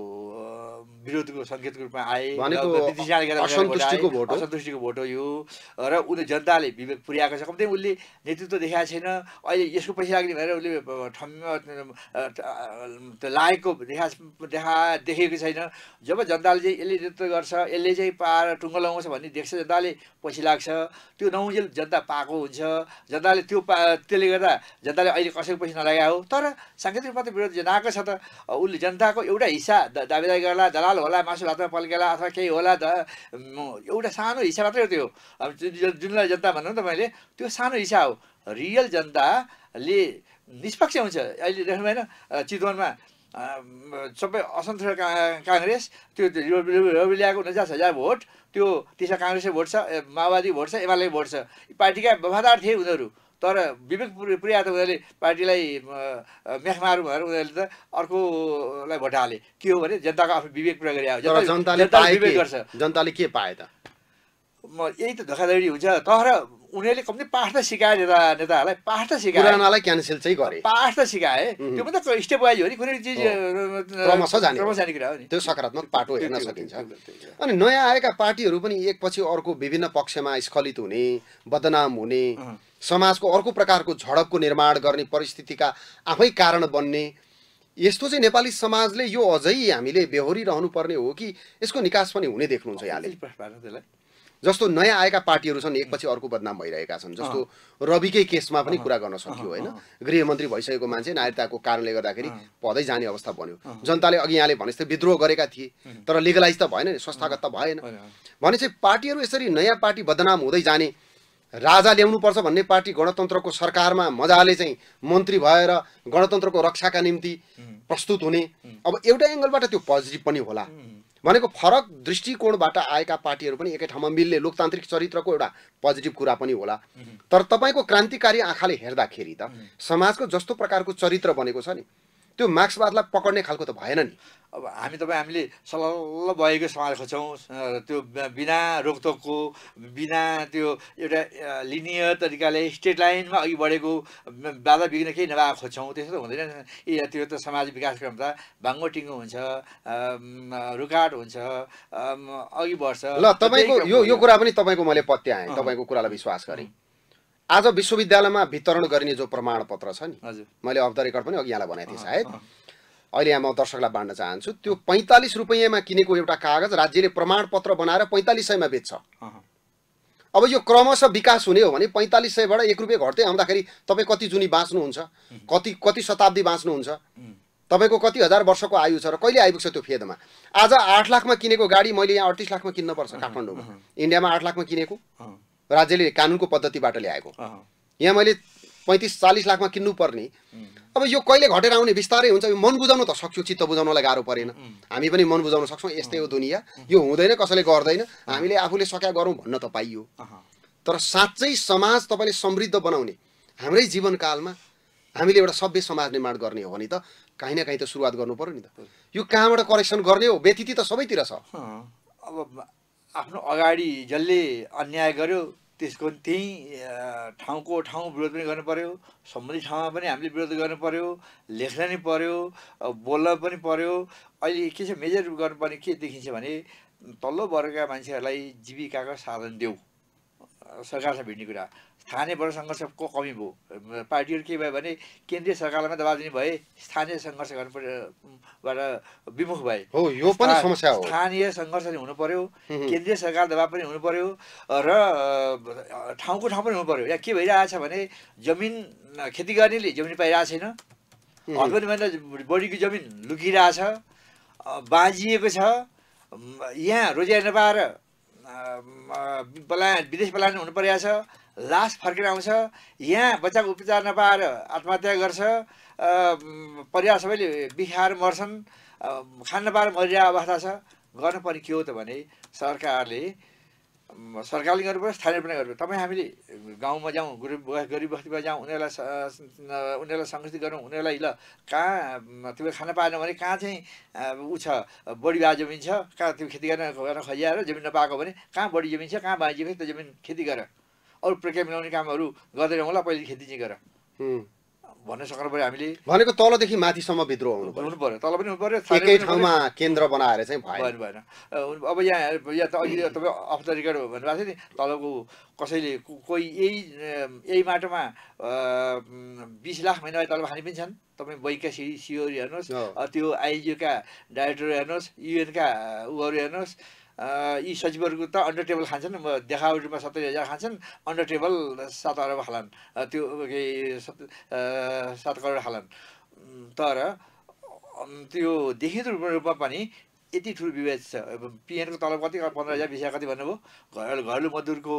विरोधको सङ्केतको रूपमा आए असन्तुष्टिको भोट असन्तुष्टिको भोट हो यो र उसले जनताले विवेक पुर्याएको छ कम्ती उसले नेतृत्व देखाएको छैन अहिले यसको पैसा लाग्ने भनेर उसले ठम्म लागेको देखा देखा देखेको छैन जब जनताले चाहिँ यसले नेतृत्व गर्छ यसले चाहिँ पाएर टुङ्गो लगाउँछ भन्ने देख्छ जनताले पैसा लाग्छ त्यो नहुन्जेल जनता पाएको हुन्छ जनताले त्यो पा त्यसले गर्दा जनताले अहिले कसैको पैसा नलगाएको हो तर साङ्केतिक रूपमा त विरोध जनाएको छ त उसले जनताको एउटा हिस्सा दावेदारी गर्ला दलाल दाल होला मासु भातमा पल्केला अथवा केही होला त एउटा सानो हिस्सा मात्रै हो त्यो अब जुनलाई जनता भन्नु तपाईँले त्यो सानो हिस्सा हो रियल जनताले निष्पक्ष हुन्छ अहिले देख्नु भएन चितवनमा सबै असन्तुष्ट का काङ्ग्रेस त्यो ल्याएको उन्चास हजार भोट त्यो त्यसमा काङ्ग्रेसै भोट छ माओवादी भोट छ एमाले भोट छ पार्टीका वफादार थिए उनीहरू तर विवेक प्रिया त उनीहरूले पार्टीलाई मेखमारु भएर उनीहरूले त अर्कोलाई भोट हाले के हो भने जनताको आफ्नो विवेक प्रयोग गरे जनताले गर्छ जनताले के पाए त म यही त धोखाधडी हुन्छ तर उनीहरूले कम्ती पाठ त सिकाए नेता नेताहरूलाई पाठ त सिकाए पुरानालाई क्यान्सल चाहिँ गरे पाठ त सिकाए त्यो पनि त स्टेप वाइज हो नि कुनै चिज जाने त्यो सकारात्मक पाठो हेर्न सकिन्छ अनि नयाँ आएका पार्टीहरू पनि एकपछि अर्को विभिन्न पक्षमा स्खलित हुने बदनाम हुने समाजको अर्को प्रकारको झडपको निर्माण गर्ने परिस्थितिका आफै कारण बन्ने यस्तो चाहिँ नेपाली समाजले यो अझै हामीले बेहोरिरहनु पर्ने हो कि यसको निकास पनि हुने देख्नुहुन्छ यहाँले जस्तो नयाँ आएका पार्टीहरू छन् एकपछि अर्को बदनाम भइरहेका छन् जस्तो रविकै केसमा पनि कुरा गर्न सकियो होइन गृहमन्त्री भइसकेको मान्छे नागरिकताको कारणले गर्दाखेरि पदै जाने अवस्था बन्यो जनताले अघि यहाँले भने जस्तै विद्रोह गरेका थिए तर लिगलाइज त भएन नि संस्थागत त भएन भने चाहिँ पार्टीहरू यसरी नयाँ पार्टी बदनाम हुँदै जाने राजा ल्याउनुपर्छ भन्ने पार्टी गणतन्त्रको सरकारमा मजाले चाहिँ मन्त्री भएर गणतन्त्रको रक्षाका निम्ति प्रस्तुत हुने अब एउटा एङ्गलबाट त्यो पोजिटिभ पनि होला भनेको फरक दृष्टिकोणबाट आएका पार्टीहरू पनि एकै ठाउँमा मिल्ने लोकतान्त्रिक चरित्रको एउटा पोजिटिभ कुरा पनि होला तर तपाईँको क्रान्तिकारी आँखाले हेर्दाखेरि त समाजको जस्तो प्रकारको चरित्र बनेको छ नि त्यो मार्क्सवादलाई पक्रने खालको त भएन नि अब हामी तपाईँ हामीले सल्ल भएको समाज खोज्छौँ त्यो बिना रोकटोकको बिना त्यो एउटा लिनियर तरिकाले स्टेट लाइनमा अघि बढेको बाधा बिग्रिन केही नभएको खोज्छौँ त्यस्तो त हुँदैन ए त्यो त समाज विकासक्रम त भाङ्गोटिङ्गो हुन्छ रुकाट हुन्छ अघि बढ्छ ल तपाईँको यो यो कुरा पनि तपाईँको मैले पत्याएँ तपाईँको कुरालाई विश्वास गरेँ आज विश्वविद्यालयमा वितरण गरिने जो प्रमाणपत्र छ नि मैले अफ द रेकर्ड पनि अघि यहाँलाई भनेको थिएँ सायद अहिले यहाँ म दर्शकलाई बाँड्न चाहन्छु त्यो पैँतालिस रुपियाँमा किनेको एउटा कागज राज्यले प्रमाणपत्र बनाएर पैँतालिस सयमा बेच्छ अब यो क्रमशः विकास हुने हो भने पैँतालिस सयबाट एक रुपियाँ घट्दै आउँदाखेरि तपाईँ कति जुनी बाँच्नुहुन्छ कति कति शताब्दी बाँच्नुहुन्छ तपाईँको कति हजार वर्षको आयु छ र कहिले आइपुग्छ त्यो फेदमा आज आठ लाखमा किनेको गाडी मैले यहाँ अडतिस लाखमा किन्नुपर्छ काठमाडौँमा इन्डियामा आठ लाखमा किनेको राज्यले कानुनको पद्धतिबाट ल्याएको यहाँ मैले पैँतिस चालिस लाखमा किन्नुपर्ने अब यो कहिले घटेर आउने बिस्तारै हुन्छ यो मन बुझाउनु त सक्छु चित्त बुझाउनलाई गाह्रो परेन हामी पनि मन बुझाउन सक्छौँ यस्तै हो दुनियाँ यो हुँदैन कसैले गर्दैन हामीले आफूले सक्या गरौँ भन्न त पाइयो तर साँच्चै समाज तपाईँले समृद्ध बनाउने हाम्रै जीवनकालमा हामीले एउटा सभ्य समाज निर्माण गर्ने हो भने त काहीँ न काहीँ त सुरुवात गर्नु पऱ्यो नि त यो कहाँबाट करेक्सन गर्ने हो व्यतिथि त सबैतिर छ अब आफ्नो अगाडि जसले अन्याय गर्यो त्यसको त्यही ठाउँको ठाउँ विरोध पनि गर्नु पऱ्यो सम्बन्धित ठाउँमा पनि हामीले विरोध गर्नु पऱ्यो लेख्न नि पऱ्यो बोल्न पनि पऱ्यो अहिले के छ मेजर गर्नुपर्ने के देखिन्छ भने तल्लो वर्गका मान्छेहरूलाई जीविकाको साधन देऊ सरकारसँग भिड्ने कुरा स्थानीयबाट सङ्घर्षको कमी भयो पार्टीहरू के भयो भने केन्द्रीय सरकारलाई दबाब दिने भए स्थानीय सङ्घर्ष गर्नु पर्योबाट विमुख भए हो यो पनि समस्या हो स्थानीय सङ्घर्ष पनि हुनु पर्यो केन्द्रीय सरकार दबाब पनि हुनु पर्यो र ठाउँको ठाउँ पनि हुनु पर्यो या के भइरहेको छ भने जमिन खेती गर्नेले जमिन पाइरहेको छैन पनि हकबन्दीभन्दा बढीको जमिन लुकिरहेछ बाँझिएको छ यहाँ रोजगारी नपाएर पलायन विदेश पलायन हुनु परिरहेछ लास फर्केर आउँछ यहाँ बच्चाको उपचार नपाएर आत्महत्या गर्छ परिवार सबैले बिहार मर्छन् खान नपाएर मरिरहेको अवस्था छ गर्नुपर्ने के हो त भने सरकारले सरकारले गर्नुपर्छ स्थानीय पनि गर्नु तपाईँ हामीले गाउँमा जाउँ गरिब गरिब बस्तीमा जाउँ उनीहरूलाई उनीहरूलाई सङ्गठित गरौँ उनीहरूलाई ल कहाँ तिमीले खान पाएन भने कहाँ चाहिँ ऊ छ बढी बा जमिन छ कहाँ तिमी खेती गर्न गर्न खोजिआएर जमिन नपाएको भने कहाँ बढी जमिन छ कहाँ बाँझी त्यो जमिन खेती गर अरू प्रक्रिया मिलाउने कामहरू गर्दै होला पहिले खेती चाहिँ गर भन्न सक्नु पऱ्यो हामीले भनेको तलदेखि माथिसम्म विद्रोह हुनु हुनु पऱ्यो तल पनि हुनु पऱ्यो एकै ठाउँमा केन्द्र बनाएर चाहिँ भएन भएन अब यहाँ यहाँ त अघि तपाईँ अफ द रेकर्ड भन्नुभएको थियो नि तलको कसैले कोही यही यही माटोमा बिस लाख महिना तल खाने पनि छन् तपाईँ बैङ्कका सिओहरू हेर्नुहोस् त्यो आइजिओका डाइरेक्टर हेर्नुहोस् युएनका उहरू हेर्नुहोस् यी सचिवहरूको त अन्डर टेबल खान्छन् देखावटीमा सत्तरी हजार खान्छन् अन्डर टेबल सात अरब खालान् त्यो के सात करोड खालान् तर त्यो देखिँदो रूपमा पनि यति ठुलो विभेद छ पिएनको तलब कति पन्ध्र हजार बिस हजार कति भन्नुभयो घर घरेलु मजदुरको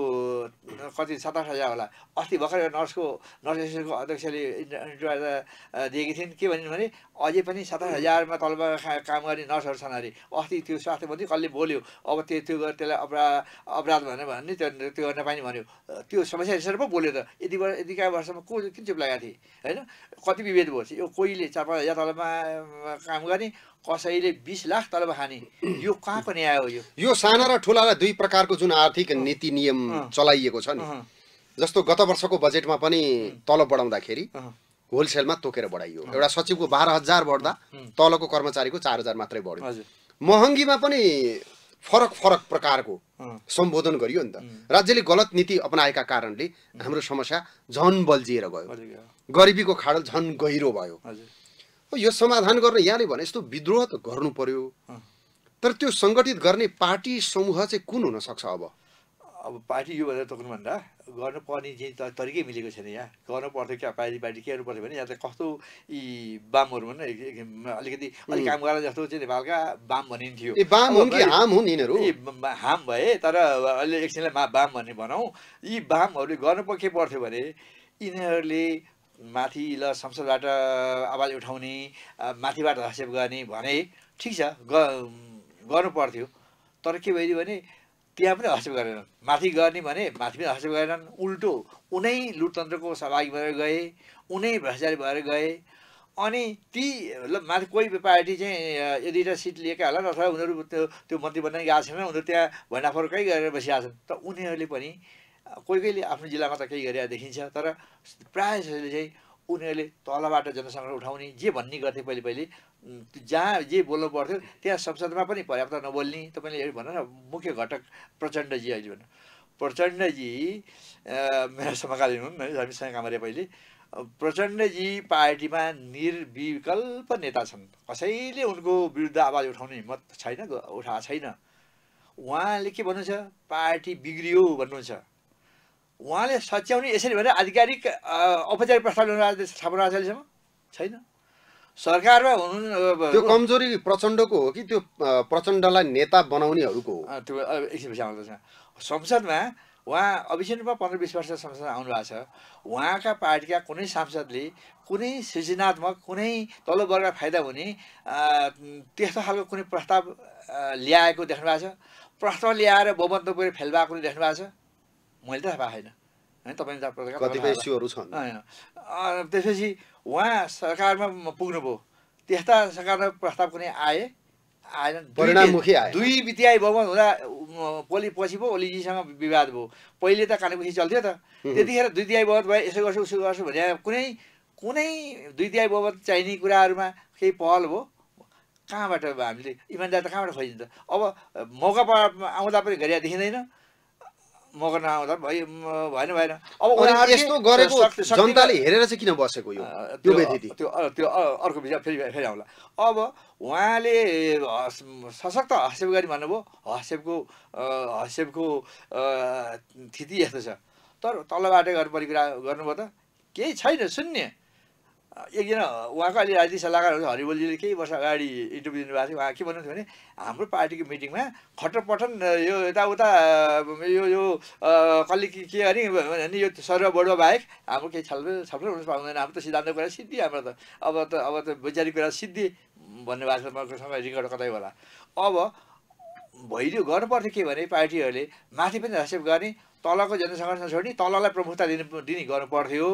कति सात आठ हजार होला अस्ति भर्खर नर्सको नर्स एसोसिएसनको अध्यक्षले इन्टरभ्यू दिएकी थिइन् के भनिन् भने अझै पनि सत्तर हजारमा तलब काम गर्ने नर्सहरू छन् अरे अस्ति त्यो स्वास्थ्य मन्त्री कसले बोल्यो अब त्यो त्यो त्यसलाई अपराध अपराध भनेर भन्ने त्यो त्यो गर्न पाइने भन्यो त्यो समस्या हेरेर पो बोल्यो त यति वर्ष यतिका वर्षमा को किन चुप लगाएको थिएँ होइन कति विभेद भयो यो कोहीले चार पाँच हजार तलबमा काम गर्ने कसैले बिस लाख तलब खाने यो कहाँको न्याय हो यो यो साना र ठुलालाई दुई प्रकारको जुन आर्थिक नीति नियम चलाइएको छ नि जस्तो गत वर्षको बजेटमा पनि तलब बढाउँदाखेरि होलसेलमा तोकेर बढाइयो एउटा सचिवको बाह्र हजार बढ्दा तलको कर्मचारीको चार हजार मात्रै बढ्यो महँगीमा पनि फरक फरक प्रकारको सम्बोधन गरियो नि त राज्यले गलत नीति अपनाएका कारणले हाम्रो समस्या झन बल्झिएर गयो गरिबीको खाडल झन गहिरो भयो यो समाधान गर्न यहाँले भने यस्तो विद्रोह त गर्नु पर्यो तर त्यो सङ्गठित गर्ने पार्टी समूह चाहिँ कुन हुनसक्छ अब अब पार्टी यो भनेर तोक्नुभन्दा गर्नुपर्ने चाहिँ तरिकै मिलेको छैन यहाँ गर्नुपर्थ्यो क्या पार्टी पार्टी के गर्नु पर्थ्यो भने यहाँ त कस्तो यी बामहरू भन्नु अलिकति अलिक काम गरेर जस्तो चाहिँ नेपालका बाम भनिन्थ्यो हाम भए तर अहिले एकछिनलाई मा बाम भन्ने भनौँ यी बामहरूले गर्नु के पर्थ्यो भने यिनीहरूले माथि ल संसदबाट आवाज उठाउने माथिबाट हस्तक्षेप गर्ने भने ठिक छ गर्नु पर्थ्यो तर के भइदियो भने त्यहाँ पनि हस्तक्षेप गरेनन् माथि गर्ने भने माथि पनि हस्तक्षेप गरेनन् उल्टो उनै लुटतन्त्रको सहभागी भएर गए उनै भ्रष्टाचारी भएर गए अनि ती माथि कोही पार्टी चाहिँ यो दुईवटा सिट लिएका होला अथवा उनीहरू त्यो त्यो मन्त्री बनाइ गएको छैन उनीहरू त्यहाँ भइनाफरकै गरेर बसिरहेका छन् त उनीहरूले पनि कोही कोहीले आफ्नो जिल्लामा त केही गरेर देखिन्छ तर प्रायः जसले चाहिँ उनीहरूले तलबाट जनसङ्ख्या उठाउने जे भन्ने गर्थे पहिले पहिले जहाँ जे बोल्नु पर्थ्यो त्यहाँ संसदमा पनि पर्याप्त नबोल्ने तपाईँले भन न मुख्य घटक प्रचण्डजी अहिले भन्नु प्रचण्डजी मेरो समकालीन हुन् है हामीसँग कामरे पहिले प्रचण्डजी पार्टीमा निर्विकल्प नेता छन् कसैले उनको विरुद्ध आवाज उठाउने हिम्मत छैन उठाएको छैन उहाँले के भन्नुहुन्छ पार्टी बिग्रियो भन्नुहुन्छ उहाँले सच्याउने यसरी भनेर आधिकारिक औपचारिक प्रस्ताव ल्याउनु स्थापना अहिलेसम्म छैन सरकारमा हुनु त्यो कमजोरी प्रचण्डको हो कि त्यो प्रचण्डलाई नेता बनाउनेहरूको हो त्यो एकछिन आउँदैछ संसदमा उहाँ रूपमा पन्ध्र बिस वर्ष संसद आउनुभएको छ उहाँका पार्टीका कुनै सांसदले कुनै सृजनात्मक कुनै तल्लो वर्ग फाइदा हुने त्यस्तो खालको कुनै प्रस्ताव ल्याएको देख्नु भएको छ प्रस्ताव ल्याएर बमन्त फेल भएको देख्नु भएको छ मैले त थाहा पाएन होइन तपाईँले कतिपय इस्युहरू छन् होइन त्यसपछि उहाँ सरकारमा पुग्नुभयो त्यस्ता सरकारमा प्रस्ताव कुनै आए आएन परिणाममुखी आए दुई वित्तीय भवन हुँदा पोलि पछि पो ओलीजीसँग विवाद भयो पहिले त कानेकुसी चल्थ्यो त त्यतिखेर दुई तिहाई भवन भयो यसो गर्छु उसो गर्छु भने कुनै कुनै दुई तिहाई भवन चाहिने कुराहरूमा केही पहल भयो कहाँबाट हामीले इमान्दार त कहाँबाट खोजिन्छ अब मौका आउँदा पनि घरिया देखिँदैन मगर नआउँदा भयो भएन भएन अब यस्तो गरेको जनताले हेरेर चाहिँ किन बसेको यो त्यो त्यो त्यो अर्को विषय फेरि फेरि आउँला अब उहाँले सशक्त हसेब गरी भन्नुभयो हसेबको हसेबको स्थिति यस्तो छ तर तलबाट घर परिक्रा गर्नुभयो त केही छैन शून्य एकजना उहाँको अहिले राजनीति सल्लाहकार हरिबोलजीले केही वर्ष अगाडि इन्टरभ्यू दिनुभएको थियो उहाँ के भन्नुहुन्छ भने हाम्रो पार्टीको मिटिङमा खटरपटन यो यताउता यो यो कसले के के भने यो सर्वबडुवा बाहेक हाम्रो केही छलफल छलफल हुन पाउँदैन हाम्रो त सिद्धान्तको कुरा सिद्धि हाम्रो त अब त अब त वैचारिक कुरा सिद्धि भन्ने भाषामा रिकर्ड कतै होला अब भैलो गर्नुपर्थ्यो के भने पार्टीहरूले माथि पनि हस्तक्षेप गर्ने तलको जनसङ्गठन छोड्ने तललाई प्रमुखता दिनु दिने गर्नु पर्थ्यो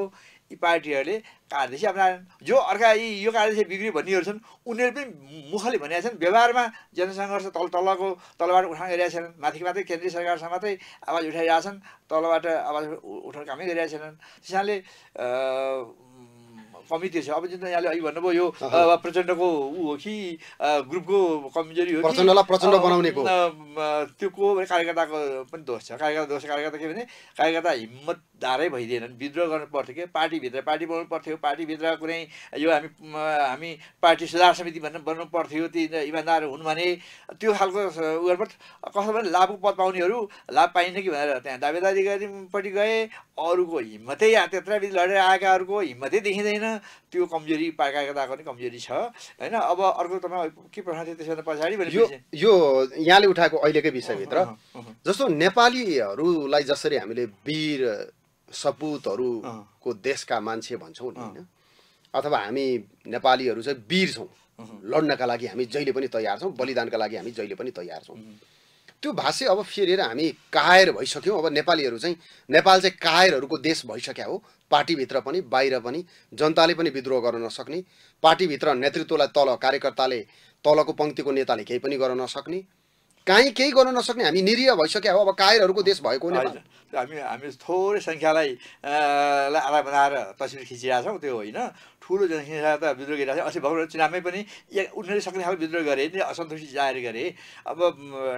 यी पार्टीहरूले कार्यदेशी अपनाएनन् जो अर्का यी यो कार्यदेशी बिग्रियो भन्नेहरू छन् उनीहरू पनि मुखले भनेका छन् व्यवहारमा जनसङ्घर्ष तल तलको तलबाट उठाउन गरिरहेका छैनन् माथि मात्रै केन्द्रीय सरकारसँग मात्रै आवाज उठाइरहेछन् तलबाट आवाज उठाउने कामै गरिरहेका छैनन् त्यस कारणले कमिटी छ अब जुन यहाँले अघि भन्नुभयो यो प्रचण्डको ऊ हो कि ग्रुपको कमजोरी हो प्रचण्डलाई प्रचण्ड बनाउनेको त्यो को कार्यकर्ताको पनि दोष छ कार्यकर्ता दोष कार्यकर्ता के भने कार्यकर्ता हिम्मत धारै भइदिएनन् विद्रोह गर्नु पर्थ्यो कि पार्टीभित्र पार्टी बनाउनु पर्थ्यो पार्टीभित्र कुनै यो हामी हामी पार्टी सुधार समिति भन्नु बनाउनु पर्थ्यो ती इमान्दार हुन् भने त्यो खालको उयोहरू कस्तो भने लाभको पद पाउनेहरू लाभ पाइन्छ कि भनेर त्यहाँ दावेदारीपट्टि गए अरूको हिम्मतै विधि लडेर आएकाहरूको हिम्मतै देखिँदैन त्यो कमजोरी पाकाको नै कमजोरी छ होइन अब अर्को तपाईँ के प्रश्न थियो त्यसभन्दा पछाडि यो यो यहाँले उठाएको अहिलेकै विषयभित्र जस्तो नेपालीहरूलाई जसरी हामीले वीर सपुतहरूको देशका मान्छे भन्छौँ नि होइन अथवा हामी नेपालीहरू चाहिँ वीर छौँ लड्नका लागि हामी जहिले पनि तयार छौँ बलिदानका लागि हामी जहिले पनि तयार छौँ त्यो भाषा अब फेरि हामी कायर भइसक्यौँ अब नेपालीहरू चाहिँ नेपाल चाहिँ कायरहरूको देश भइसक्यो हो पार्टीभित्र पनि बाहिर पनि जनताले पनि विद्रोह गर्न नसक्ने पार्टीभित्र नेतृत्वलाई तल कार्यकर्ताले तलको पङ्क्तिको नेताले केही पनि गर्न नसक्ने काहीँ केही गर्न नसक्ने हामी निरीह भइसक्यो हो अब कायरहरूको देश भएको हामी हामी थोरै सङ्ख्यालाई आधा बनाएर तस्विर खिचिरहेका छौँ त्यो होइन ठुलो जनसङ्ख्या त विद्रोह गरिरहेको छ अस्ति भर्खर चुनावमै पनि उनीहरूले सक्ने खालको विद्रोह गरे नि असन्तुष्टि जाहेर गरे अब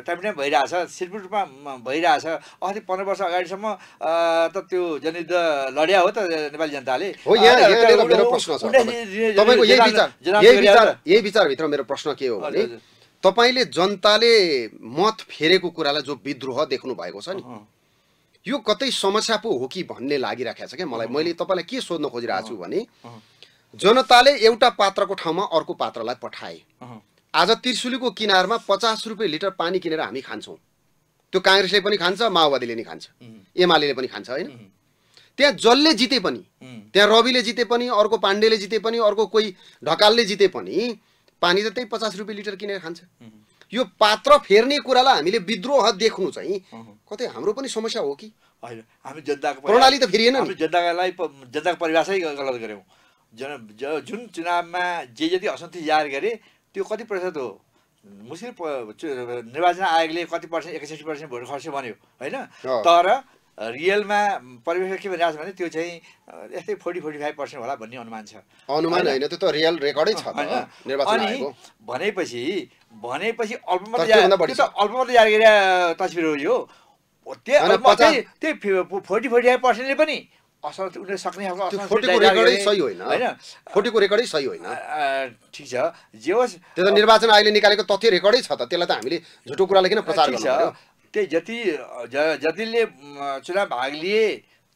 टाइम टाइम भइरहेछ सिलपुर रूपमा भइरहेछ अस्ति पन्ध्र वर्ष अगाडिसम्म त त्यो जनयुद्ध लड्या हो त नेपाली जनताले यही विचारभित्र मेरो प्रश्न के हो भने तपाईँले जनताले मत फेरेको कुरालाई जो विद्रोह देख्नु भएको छ नि यो कतै समस्या पो हो कि भन्ने लागिरहेको छ क्या मलाई मैले तपाईँलाई के सोध्न खोजिरहेको छु भने जनताले एउटा पात्रको ठाउँमा अर्को पात्रलाई पठाए आज त्रिशुलीको किनारमा पचास रुपियाँ लिटर पानी किनेर हामी खान्छौँ त्यो काङ्ग्रेसले पनि खान्छ माओवादीले नि खान्छ एमाले पनि खान्छ होइन त्यहाँ जसले जिते पनि त्यहाँ रविले जिते पनि अर्को पाण्डेले जिते पनि अर्को कोही ढकालले जिते पनि पानी त त्यही पचास रुपियाँ लिटर किनेर खान्छ यो पात्र फेर्ने कुरालाई हामीले विद्रोह देख्नु चाहिँ कतै हाम्रो पनि समस्या हो कि होइन हामी जनताको प्रणाली त फेरि जनतालाई जनताको परिभाषै गलत गऱ्यौँ जन जुन चुनावमा जे जति असन्ति जाहेर गरे त्यो कति प्रतिशत हो मुस्किल निर्वाचन आयोगले कति पर्सेन्ट एकसठी पर्सेन्ट भोट खर्च भन्यो होइन तर रियलमा परिवेश के भनिरहेको छ भने त्यो चाहिँ यस्तै फोर्टी फोर्टी फाइभ पर्सेन्ट होला भन्ने अनुमान छ अनुमान होइन त्यो त रियल रेकर्डै छ अनि भनेपछि भनेपछि अल्पमत अल्पमत जागिर तस्बिर हो यो त्यही त्यही फोर्टी फोर्टी फाइभ पर्सेन्टले पनि असल उनीहरू सक्ने खालको रेकर्डै सही होइन ठिक छ जे होस् त्यो त निर्वाचन अहिले निकालेको तथ्य रेकर्डै छ त त्यसलाई त हामीले झुटो कुरालाई किन प्रचार गर्छ त्यही जति जतिले चुनाव भाग लिए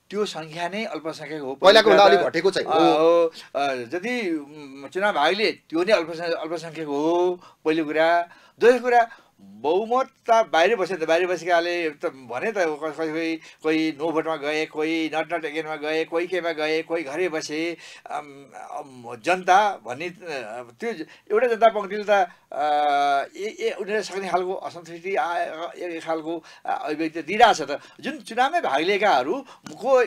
त्यो सङ्ख्या नै अल्पसङ्ख्यक हो पहिलाको भन्दा अलिक घटेको छ जति चुनाव भाग लिए त्यो नै अल्पसङ्ख्यक अल्पसङ्ख्यक हो पहिलो कुरा दोस्रो कुरा बहुमत त बाहिर बस्यो त बाहिर बसेकाले त भने त कोही कोही नो गए कोही नट नट एगेनमा गए कोही केमा गए कोही घरै बसे जनता भन्ने त्यो एउटा जनता पङ्क्तिले त उनीहरू सक्ने खालको असन्तुष्टि एक खालको अभिव्यक्ति दिइरहेछ त जुन चुनावमै भाग लिएकाहरूको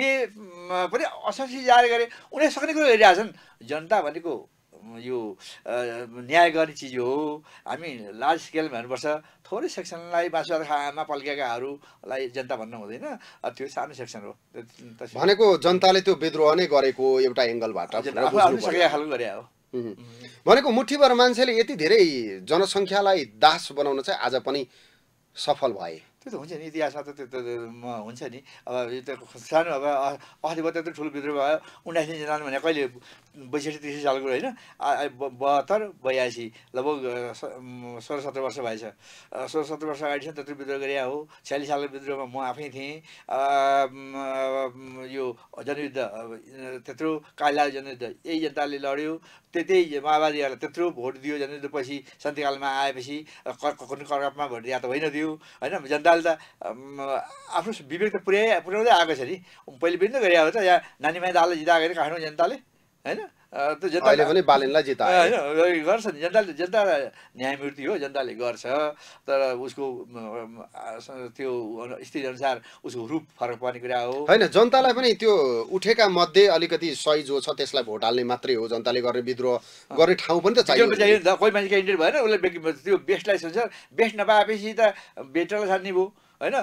ले पनि असन्तुष्टि जारी गरे उनीहरू सक्ने कुरो हेरिरहेछन् जनता भनेको यो न्याय गर्ने चिज हो हामी लार्ज स्केलमा हेर्नुपर्छ थोरै सेक्सनलाई बाँसुवा खामा पल्केकाहरूलाई जनता भन्नु हुँदैन त्यो सानो सेक्सन हो भनेको जनताले त्यो विद्रोह नै गरेको एउटा एङ्गलबाट भनेको मुठीभर मान्छेले यति धेरै जनसङ्ख्यालाई दास बनाउन चाहिँ आज पनि सफल भए त्यो त हुन्छ नि इतिहासमा त त्यो त हुन्छ नि अब यो त सानो अब अस्तिबाट त ठुलो विद्रोह भयो उन्नाइस सय निनानब्बे भने कहिले बैसठी त्रिसठी सालको होइन बहत्तर बयासी लगभग सोह्र सत्र वर्ष भएछ सोह्र सत्र वर्ष अगाडिसम्म त्यत्रो विद्रोह गरे हो छ्यालिस सालको विद्रोहमा म आफै थिएँ यो जनयुद्ध त्यत्रो कालिला जनयुद्ध यही जनताले लड्यो त्यतै माओवादीहरूलाई त्यत्रो भोट दियो जनताले पछि शान्तिकालमा आएपछि कुनै कर्कपमा भोट दिया त होइन दियो होइन जनताले त आफ्नो विवेक त पुर्याइ पुर्याउँदै आएको छ नि पहिले पनि त गरिरहेको छ यहाँ नानीमाई दालले जिताएको काठमाडौँ जनताले होइन त्यो जनताले पनि बालिनलाई जिता होइन गर्छ नि जनताले जनता न्यायमूर्ति हो जनताले गर्छ तर उसको त्यो अनुसार उसको रूप फरक पर्ने कुरा हो होइन जनतालाई पनि त्यो उठेका मध्ये अलिकति सही जो छ त्यसलाई भोट हाल्ने मात्रै हो जनताले गर्ने विद्रोह गर्ने ठाउँ पनि त चाहियो कोही मान्छे क्यान्डिडेट भएन उसले त्यो बेस्टलाई सोच्छ बेस्ट नपाएपछि त बेटरलाई छान्ने भयो होइन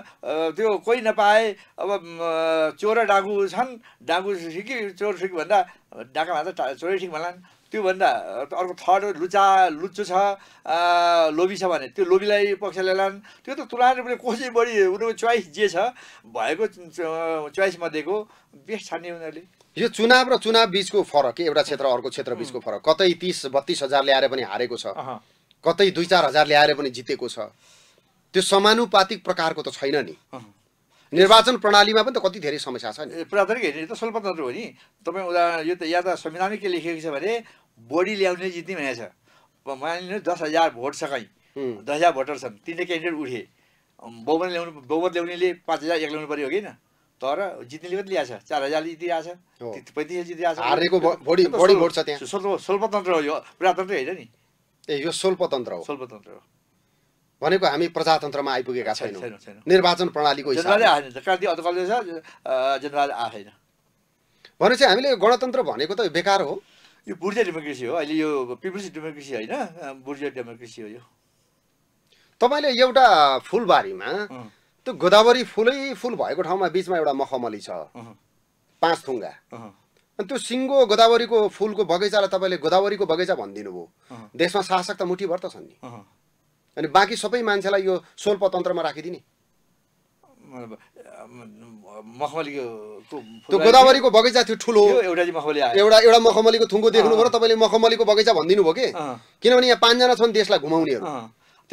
त्यो कोही नपाए अब चोर डाँगु छन् डाँगु सिकी चोर ठिक भन्दा डाका भन्दा चोरै ठिक भन्लान् त्योभन्दा अर्को थर्ड लुचा लुच्चो छ लोभी छ भने त्यो लोभीलाई पक्ष ल्याएलान् त्यो त तुलना पनि कसै बढी उनीहरूको चोइस जे छ भएको चोइसमध्येको बेस्ट छान्ने उनीहरूले यो चुनाव र चुनाव बिचको फरक एउटा क्षेत्र अर्को क्षेत्र बिचको फरक कतै तिस बत्तिस हजार ल्याएर पनि हारेको छ कतै दुई चार हजार ल्याएर पनि जितेको छ त्यो समानुपातिक प्रकारको त छैन नि निर्वाचन प्रणालीमा पनि त कति धेरै समस्या छ नि प्रधानिक हेर्ने त स्वल्पतन्त्र हो नि तपाईँ उदाहरण यो त या त संविधानमै के लेखेको छ भने बोडी ल्याउने जित्ने भनेको छ मानिलिनु दस हजार भोट छ कहीँ दस हजार भोटर छन् तिनले क्यान्डिडेट उठे बहुमत ल्याउनु बहुमत ल्याउनेले पाँच हजार एक ल्याउनु पऱ्यो होइन तर जित्नेले पनि ल्याएको छ चार हजारले जितिरहेछ पैँतिस जितिरहेको छ स्वल्पतन्त्र हो यो प्रजातन्त्र होइन नि ए यो स्वल्पतन्त्र हो स्वल्पतन्त्र हो भनेको हामी प्रजातन्त्रमा आइपुगेका छैनौँ निर्वाचन प्रणालीको भनेपछि हामीले गणतन्त्र भनेको त बेकार हो यो बुर्जिया डेमोक्रेसी हो अहिले यो पिपुल्स डेमोक्रेसी होइन बुर्जिया डेमोक्रेसी हो यो तपाईँले एउटा फुलबारीमा त्यो गोदावरी फुलै फुल भएको ठाउँमा बिचमा एउटा मखमली छ पाँच थुङ्गा अनि त्यो सिङ्गो गोदावरीको फुलको बगैँचालाई तपाईँले गोदावरीको बगैँचा भनिदिनु भयो देशमा शासक त मुठीभर त छन् नि अनि बाँकी सबै मान्छेलाई यो स्वल्पतन्त्रमा राखिदिने त्यो गोदावरीको बगैँचा थियो ठुलो एउटा एउटा मखमलीको थुङ्गो देख्नुभयो भयो तपाईँले मखमलीको बगैँचा भनिदिनु भयो कि किनभने यहाँ पाँचजना छन् देशलाई घुमाउनेहरू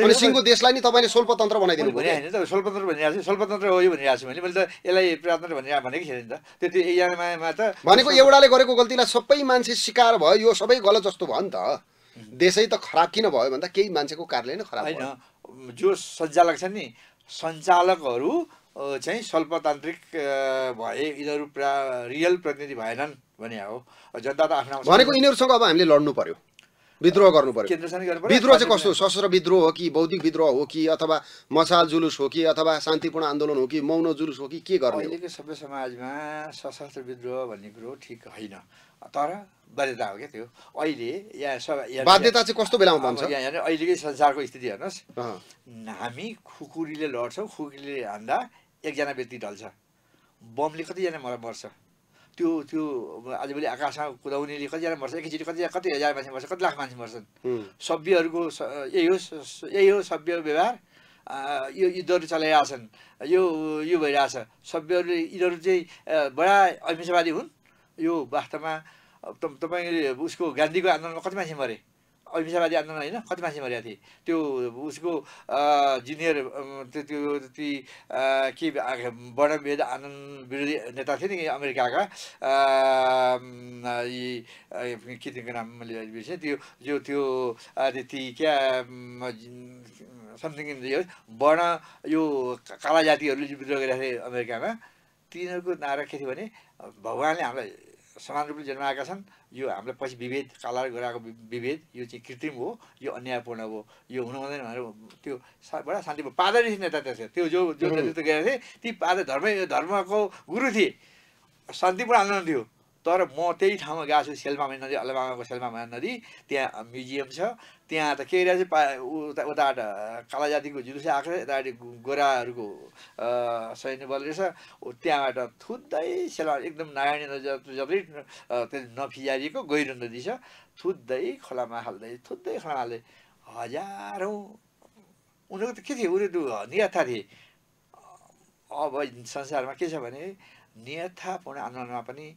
अनि सिङ्गो देशलाई नि तपाईँले स्वल्पतन्त्र बनाइदिनु भयो होइन स्वल्पतन्त्र भनिरहेको छ स्वल्पतन्त्र हो यो भनिरहेको छु मैले मैले त यसलाई प्रजातन्त्र भनेर भनेको थिएँ नि त त्यो त्यो एरियामा त भनेको एउटाले गरेको गल्तीलाई सबै मान्छे सिकार भयो यो सबै गलत जस्तो भयो नि त देशै त खराब किन भयो भन्दा केही मान्छेको कारणले नै खराब होइन जो सञ्चालक छन् नि सञ्चालकहरू चाहिँ स्वल्पतान्त्रिक भए यिनीहरू पुरा रियल प्रतिनिधि भएनन् भने हो जनता त आफ्नो भनेको यिनीहरूसँग अब हामीले लड्नु पर्यो विद्रोह गर्नु पर्यो विद्रोह चाहिँ कस्तो सशस्त्र विद्रोह हो कि बौद्धिक विद्रोह हो कि अथवा मसाल जुलुस हो कि अथवा शान्तिपूर्ण आन्दोलन हो कि मौन जुलुस हो कि के गर्ने अहिलेको सबै समाजमा सशस्त्र विद्रोह भन्ने कुरो ठिक होइन तर बाध्यता हो क्या त्यो अहिले यहाँ सब बाध्यता चाहिँ कस्तो बेलामा हुन्छ यहाँ अहिलेकै संसारको स्थिति हेर्नुहोस् हामी खुकुरीले लड्छौँ खुकुरीले हान्दा एकजना व्यक्ति ढल्छ बमले कतिजना मर मर्छ त्यो त्यो आजभोलि आकाशमा कुदाउनेले कतिजना मर्छ एकैचोटि कति कति हजार मान्छे मर्छ कति लाख मान्छे मर्छन् सभ्यहरूको यही हो यही हो सभ्य व्यवहार यो युद्धहरू चलाइरहेछन् यो यो भइरहेछ सभ्यहरूले यिनीहरू चाहिँ बडा अहिंसावादी हुन् यो वास्तवमा तपाईँले उसको गान्धीको आन्दोलनमा कति मान्छे मरे अहिंसावादी आन्दोलन होइन कति मान्छे मरेका थिए त्यो उसको जुनियर त्यो त्यो ती के वर्णभेद आन्दोलन विरोधी नेता थिए नि अमेरिकाका यी के तिनको नाम मैले बिर्सेँ त्यो जो त्यो ती क्या समथिङ वर्ण यो काला जातिहरूले विद्रोह गरेका थिए अमेरिकामा तिनीहरूको नारा के थियो भने भगवान्ले हामीलाई समान रूपले जन्माएका छन् यो हामीलाई पछि विभेद काला गराएको विभेद यो चाहिँ कृत्रिम हो यो अन्यायपूर्ण हो यो हुनु हुँदैन भनेर त्यो बडा शान्ति पादरी नेता त्यहाँ त्यो जो जो नेतृत्व गरेको थिए ती पादर धर्म धर्मको गुरु थिए शान्तिपूर्ण आन्दोलन थियो तर म त्यही ठाउँमा गएको छु सेल्मामा नदी अलबामाको सेल्मामा नदी त्यहाँ म्युजियम छ त्यहाँ त केही चाहिँ पा उता उताबाट काला जातिको जुलुस आएको छ यतापट्टि गोराहरूको सैन्य बल रहेछ त्यहाँबाट थुत्दै सेला एकदम नारायणी नदी जति त्यो नफिजारिएको गहिरो नदी छ थुत्दै खोलामा हाल्दै थुत्दै खोलामा हाल्दै हजारौँ उनीहरूको त के थियो उनीहरू निरथा थिए अब संसारमा के छ भने नियथापूर्ण आन्दोलनमा पनि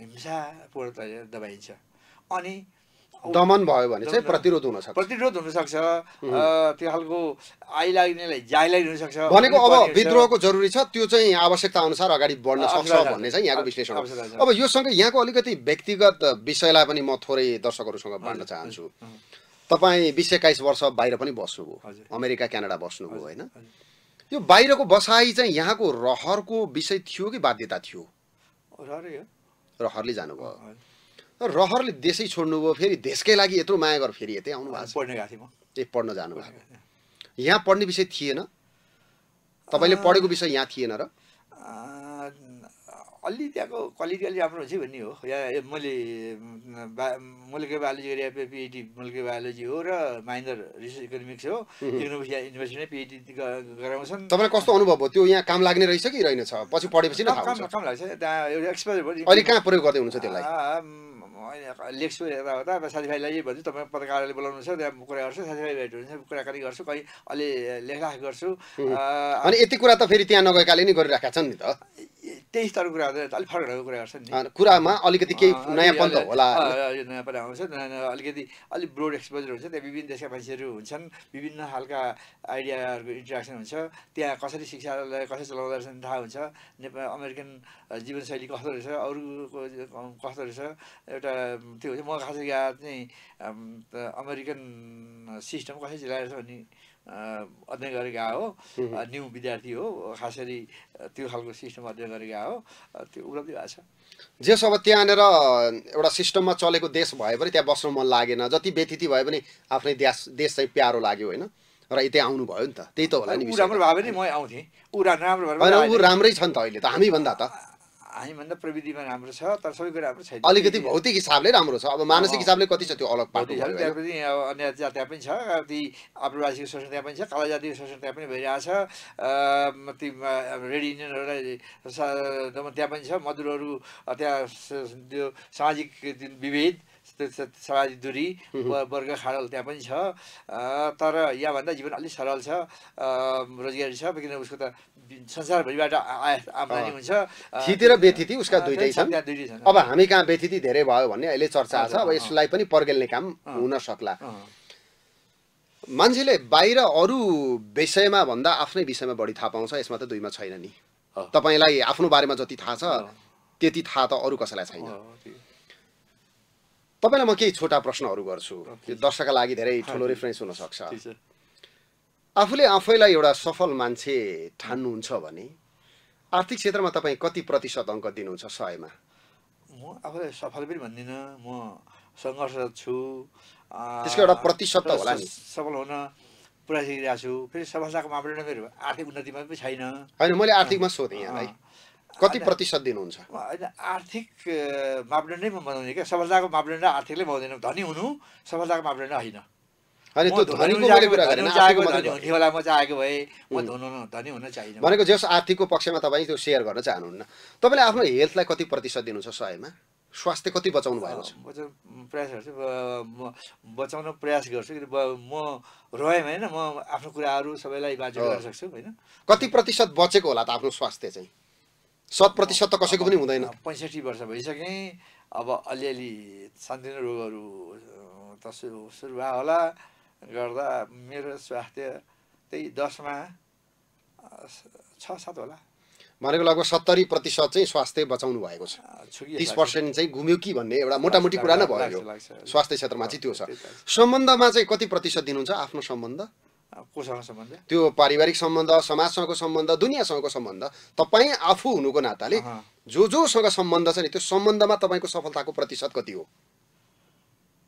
हिंसापूर्त दबाइन्छ अनि दमन भयो भने चाहिँ प्रतिरोध हुन सक्छ प्रतिरोध हुनसक्छ त्यो खालको आइलाग्नेलाई हुन हुनसक्छ भनेको अब विद्रोहको जरुरी छ त्यो चाहिँ आवश्यकता अनुसार अगाडि बढ्न सक्छ भन्ने चाहिँ यहाँको विश्लेषण अब यो सँगै यहाँको अलिकति व्यक्तिगत विषयलाई पनि म थोरै दर्शकहरूसँग बाँड्न चाहन्छु तपाईँ बिस एक्काइस वर्ष बाहिर पनि बस्नुभयो अमेरिका क्यानाडा बस्नुभयो होइन यो बाहिरको बसाइ चाहिँ यहाँको रहरको विषय थियो कि बाध्यता थियो रहरले जानुभयो रहरले देशै छोड्नुभयो फेरि देशकै लागि यत्रो माया गरेर फेरि यतै आउनु भएको छ म ए पढ्न जानुभएको यहाँ पढ्ने विषय थिएन तपाईँले पढेको विषय यहाँ थिएन र अलि त्यहाँको क्वालिटी अलि राम्रो हुन्छ भन्ने हो या मैले बा मुलकै बायोलोजी एरिया पिएचडी मुलकै बायोलोजी हो र माइनर रिसर्च इकोनोमिक्स हो इकोनोमिक्स युनिभर्सिटी युनिभर्सिटीमै पिएचडी गराउँछन् तपाईँलाई कस्तो अनुभव हो त्यो यहाँ काम लाग्ने रहेछ कि रहेनछ पछि पढेपछि काम लाग्छ त्यहाँ एउटा एक्सपोजर अहिले कहाँ प्रयोग गर्दै हुनुहुन्छ त्यसलाई लेख्छु यता अब साथीभाइलाई भन्छु तपाईँ पत्रकारले बोलाउनु छ त्यहाँ कुरा गर्छु साथीभाइ भेट हुन्छ कुराकानी गर्छु कहीँ अलि लेखलाख गर्छु अनि यति कुरा त फेरि त्यहाँ नगएकाले नै गरिरहेका छन् नि त त्यही स्तरको कुरा गर्दा अलिक फरक रहेको कुरा गर्छ नि कुरामा अलिकति केही नयाँपन त होला यो नयाँपन आउँछ नयाँ अलिकति अलिक ब्रोड एक्सपोजर हुन्छ त्यहाँ विभिन्न देशका मान्छेहरू हुन्छन् विभिन्न खालका आइडियाहरूको इन्ट्रेक्सन हुन्छ त्यहाँ कसरी शिक्षालाई कसरी चलाउँदो रहेछ थाहा हुन्छ नेपाल अमेरिकन जीवनशैली कस्तो रहेछ अरूको कस्तो रहेछ एउटा त्यो हुन्छ म खासै चाहिँ अमेरिकन सिस्टम कसरी चलाइरहेछ भन्ने अध्ययन गरेको हो न्यु विद्यार्थी हो खास त्यो खालको सिस्टम अध्ययन गरेको हो त्यो उपलब्धि भएको छ जेस अब त्यहाँनिर एउटा सिस्टममा चलेको देश भए पनि त्यहाँ बस्न मन लागेन जति व्यतिथि भए पनि आफ्नै देश देश चाहिँ प्यारो लाग्यो होइन र यतै आउनुभयो नि त त्यही त होला नि राम्रो भए पनि म आउँथेँ ऊ राम्रो ऊ राम्रै छ नि त अहिले त हामीभन्दा त हामीभन्दा प्रविधिमा राम्रो छ तर सबै कुरा राम्रो छैन अलिकति भौतिक हिसाबले राम्रो छ अब मानसिक हिसाबले कति छ त्यो अलग पार्टी त्यहाँ पनि अन्य जात त्यहाँ पनि छ ती आप्रवासीको शोषण त्यहाँ पनि छ काला जातिको शोषण त्यहाँ पनि भइरहेछ ती रेड इन्डियनहरूलाई त्यहाँ पनि छ मजदुरहरू त्यहाँ त्यो सामाजिक विभेद सवारी दुरी वर्ग खाडल त्यहाँ पनि छ तर यहाँभन्दा जीवन अलिक सरल छ रोजगारी छ किनभने उसको त संसारभरिबाट आय आमदानी हुन्छ थिति र व्यथिति उसका दुइटै छन् अब हामी कहाँ व्यथिति धेरै भयो भन्ने अहिले चर्चा छ अब यसलाई पनि पर्गेल्ने काम हुन सक्ला मान्छेले बाहिर अरू विषयमा भन्दा आफ्नै विषयमा बढी थाहा पाउँछ यसमा त दुईमा छैन नि तपाईँलाई आफ्नो बारेमा जति थाहा छ त्यति थाहा त अरू कसैलाई छैन तपाईँलाई म केही छोटा प्रश्नहरू गर्छु यो दर्शकका लागि धेरै ठुलो रेफरेन्स हुनसक्छ आफूले आफैलाई एउटा सफल मान्छे ठान्नुहुन्छ भने आर्थिक क्षेत्रमा तपाईँ कति प्रतिशत अङ्क दिनुहुन्छ सयमा म आफूलाई सफल पनि भन्दिनँ म सङ्घर्षरत छु त्यसको एउटा प्रतिशत होला नि सफल हुन पुरा सिकिरहेको छु फेरि सफलताको मापदण्ड मेरो आर्थिक उन्नतिमा पनि छैन होइन मैले आर्थिकमा सोधेँ यहाँलाई कति प्रतिशत दिनुहुन्छ होइन आर्थिक मापदण्ड नै म बनाउने क्या सफलताको मापदण्ड आर्थिकले बनाउँदैन धनी हुनु सफलताको मापदण्ड होइन होला म चाहेको भए म धनी हुन चाहिँ भनेको जस आर्थिकको पक्षमा तपाईँ त्यो सेयर गर्न चाहनुहुन्न तपाईँले आफ्नो हेल्थलाई कति प्रतिशत दिनुहुन्छ सयमा स्वास्थ्य कति बचाउनु भएको छ प्रयास गर्छु म बचाउन प्रयास गर्छु किन म रोएँ होइन म आफ्नो कुराहरू सबैलाई बाजु गर्न सक्छु होइन कति प्रतिशत बचेको होला त आफ्नो स्वास्थ्य चाहिँ शत प्रतिशत त कसैको पनि हुँदैन पैँसठी वर्ष भइसके अब अलिअलि सानोतिनो रोगहरू त सुरु भयो होला गर्दा मेरो स्वास्थ्य त्यही दसमा छ सात होला भनेको लगभग सत्तरी प्रतिशत चाहिँ स्वास्थ्य बचाउनु भएको छ तिस पर्सेन्ट चाहिँ घुम्यो कि भन्ने एउटा मोटामोटी कुरा नै भयो स्वास्थ्य क्षेत्रमा चाहिँ त्यो छ सम्बन्धमा चाहिँ कति प्रतिशत दिनुहुन्छ आफ्नो सम्बन्ध त्यो पारिवारिक सम्बन्ध समाजसँगको सम्बन्ध दुनियासँगको सम्बन्ध तपाईँ आफू हुनुको नाताले जो जोसँग सम्बन्ध छ नि त्यो सम्बन्धमा तपाईँको सफलताको प्रतिशत कति हो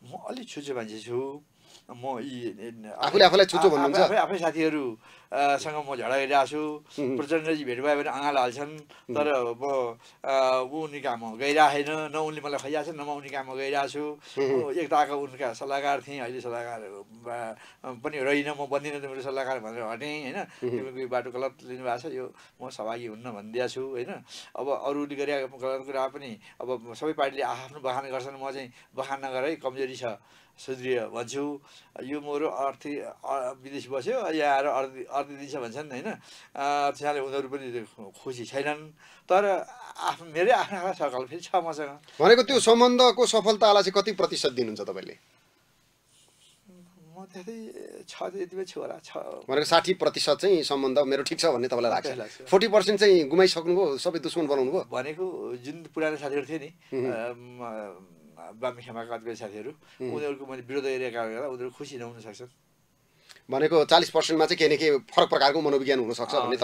म अलिक छुचे मान्छे छु म यी आफूले आफूलाई छुचो भन्नुहुन्छ आफै साथीहरूसँग म झडा गरिरहेको छु प्रचण्डजी भेट भयो भने आँगाल हाल्छन् तर अब ऊ उनी काममा गइरहेन न उनले मलाई खैरहेको छ न म उनी काममा गइरहेको छु एकताका उनका सल्लाहकार थिएँ अहिले सल्लाहकार पनि रहेन म बन्दिनँ त मेरो सल्लाहकार भनेर हटेँ होइन यो बाटो गलत लिनुभएको छ यो म सहभागी हुन्न भनिदिएको छु होइन अब अरूले गरेका गलत कुरा पनि अब सबै पार्टीले आफ्नो बखान गर्छन् म चाहिँ बखान नगर कमजोरी छ सुदृढ भन्छु यो मेरो अर्थी विदेश बस्यो यहाँ आएर अर्धी अर्धी दिन्छ भन्छन् होइन त्यसले उनीहरू पनि खुसी छैनन् तर आफ्नो मेरै आफ्नो आफ्नो सकल फेरि छ मसँग भनेको त्यो सम्बन्धको सफलतालाई चाहिँ कति प्रतिशत दिनुहुन्छ तपाईँले म त्यति छ यतिमै छु होला छ भनेको साठी प्रतिशत चाहिँ सम्बन्ध मेरो ठिक छ भन्ने तपाईँलाई लाग्छ फोर्टी पर्सेन्ट चाहिँ गुमाइसक्नुभयो सबै दुश्मन बनाउनु भयो भनेको जुन पुरानो साथीहरू थियो नि ब्राह्मीमा काज गर्ने साथीहरू उनीहरूको मैले विरोध एरिया कारणले गर्दा उनीहरू खुसी नहुन सक्छन् भनेको चालिस पर्सेन्टमा चाहिँ केही न केही फरक प्रकारको मनोविज्ञान हुनसक्छ भन्ने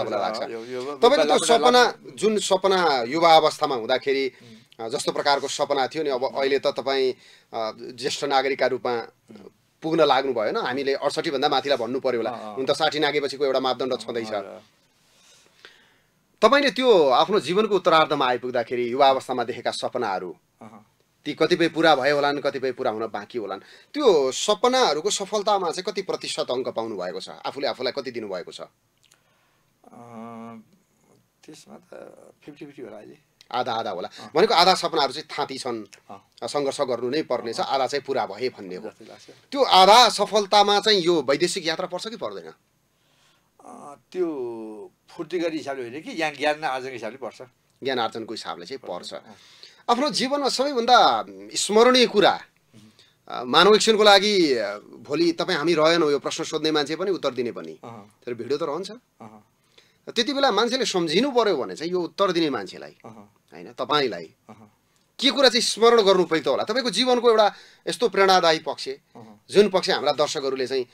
तपाईँलाई लाग्छ तपाईँको त्यो सपना जुन सपना युवा अवस्थामा हुँदाखेरि जस्तो प्रकारको सपना थियो नि अब अहिले त तपाईँ ज्येष्ठ नागरिकका रूपमा पुग्न लाग्नु भएन हामीले अडसठीभन्दा माथिलाई भन्नु पऱ्यो होला हुन त साठी नागेपछिको एउटा मापदण्ड छँदैछ तपाईँले त्यो आफ्नो जीवनको उत्तरार्धमा आइपुग्दाखेरि युवा अवस्थामा देखेका सपनाहरू ती कतिपय पुरा भयो होलान् कतिपय पुरा हुन बाँकी होलान् त्यो सपनाहरूको सफलतामा चाहिँ कति प्रतिशत अङ्क पाउनु भएको छ आफूले आफूलाई कति दिनुभएको छ त्यसमा त फिफ्टी फिफ्टी होला अहिले आधा आधा होला भनेको आधा सपनाहरू चाहिँ थाँती छन् सङ्घर्ष गर्नु नै पर्नेछ आधा चाहिँ पुरा भए भन्ने हो त्यो आधा सफलतामा चाहिँ यो वैदेशिक यात्रा पर्छ कि पर्दैन त्यो फुर्ती गर्ने हिसाबले होइन कि यहाँ ज्ञान आर्जनको हिसाबले पर्छ ज्ञान आर्जनको हिसाबले चाहिँ पर्छ आफ्नो जीवनमा सबैभन्दा स्मरणीय कुरा मानव एकछिनको लागि भोलि तपाईँ हामी रहेनौँ यो प्रश्न सोध्ने मान्छे पनि उत्तर दिने पनि तर भिडियो त रहन्छ त्यति बेला मान्छेले सम्झिनु पर्यो भने चाहिँ यो उत्तर दिने मान्छेलाई होइन तपाईँलाई के कुरा चाहिँ स्मरण गर्नु त होला तपाईँको जीवनको एउटा यस्तो प्रेरणादायी पक्ष जुन पक्ष हाम्रा दर्शकहरूले चाहिँ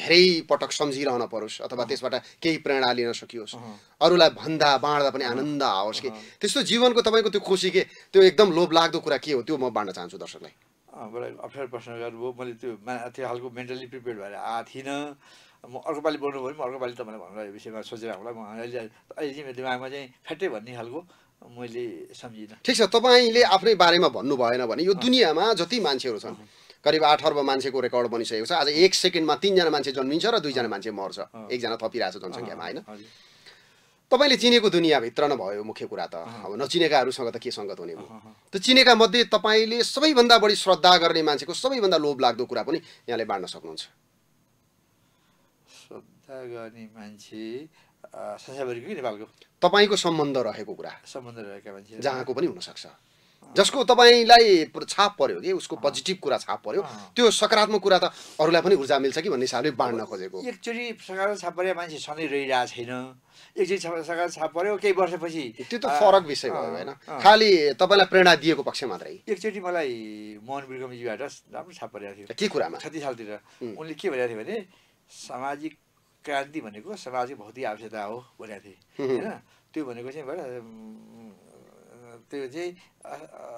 धेरै पटक सम्झिरहन परोस् अथवा त्यसबाट केही प्रेरणा लिन सकियोस् अरूलाई भन्दा बाँड्दा पनि आनन्द आओस् कि त्यस्तो जीवनको तपाईँको त्यो खुसी के त्यो एकदम लोभ लाग्दो कुरा के हो त्यो म बाँड्न चाहन्छु दर्शकलाई अप्ठ्यारो प्रश्न गर्नुभयो मैले त्यो त्यो खालको मेन्टली प्रिपेयर भएर आएको थिइनँ म अर्को पालि बोल्नु भयो म अर्को पालि तपाईँलाई भन्नु विषयमा सोचेर होला म अहिले अहिले मेरो दिमागमा चाहिँ फ्याट्टै भन्ने खालको मैले सम्झिनँ ठिक छ तपाईँले आफ्नै बारेमा भन्नु भएन भने यो दुनियाँमा जति मान्छेहरू छन् करिब आठ अर्ब मान्छेको रेकर्ड बनिसकेको छ आज एक सेकेन्डमा तिनजना मान्छे जन्मिन्छ र दुईजना मान्छे मर्छ एकजना थपिरहेको छ जनसङ्ख्यामा होइन तपाईँले चिनेको दुनियाँभित्र नभयो मुख्य कुरा त अब नचिनेकाहरूसँग त के सङ्गत हुने भयो त्यो चिनेका मध्ये तपाईँले सबैभन्दा बढी श्रद्धा गर्ने मान्छेको सबैभन्दा लोभ लाग्दो कुरा पनि यहाँले बाँड्न सक्नुहुन्छ श्रद्धा गर्ने मान्छे नेपालको तपाईँको सम्बन्ध रहेको कुरा सम्बन्ध रहेका मान्छे जहाँको पनि हुनसक्छ जसको तपाईँलाई छाप पर्यो कि उसको पोजिटिभ कुरा छाप पर्यो त्यो सकारात्मक कुरा त अरूलाई पनि ऊर्जा मिल्छ कि भन्ने हिसाबले बाँड्न खोजेको एकचोटि सकारात्मक छाप पऱ्यो मान्छे सधैँ रहिरहेको छैन एकचोटि सकारात्मक छाप पऱ्यो केही वर्षपछि त्यो त फरक विषय भयो होइन खालि तपाईँलाई प्रेरणा दिएको पक्ष मात्रै एकचोटि मलाई मोहन बिर्गमजीबाट राम्रो छाप परेको थियो के कुरामा छत्तिस सालतिर उनले के भनेको थियो भने सामाजिक क्रान्ति भनेको समाजिक भौतिक आवश्यकता हो भनेको थिएँ होइन त्यो भनेको चाहिँ भएर त्यो चाहिँ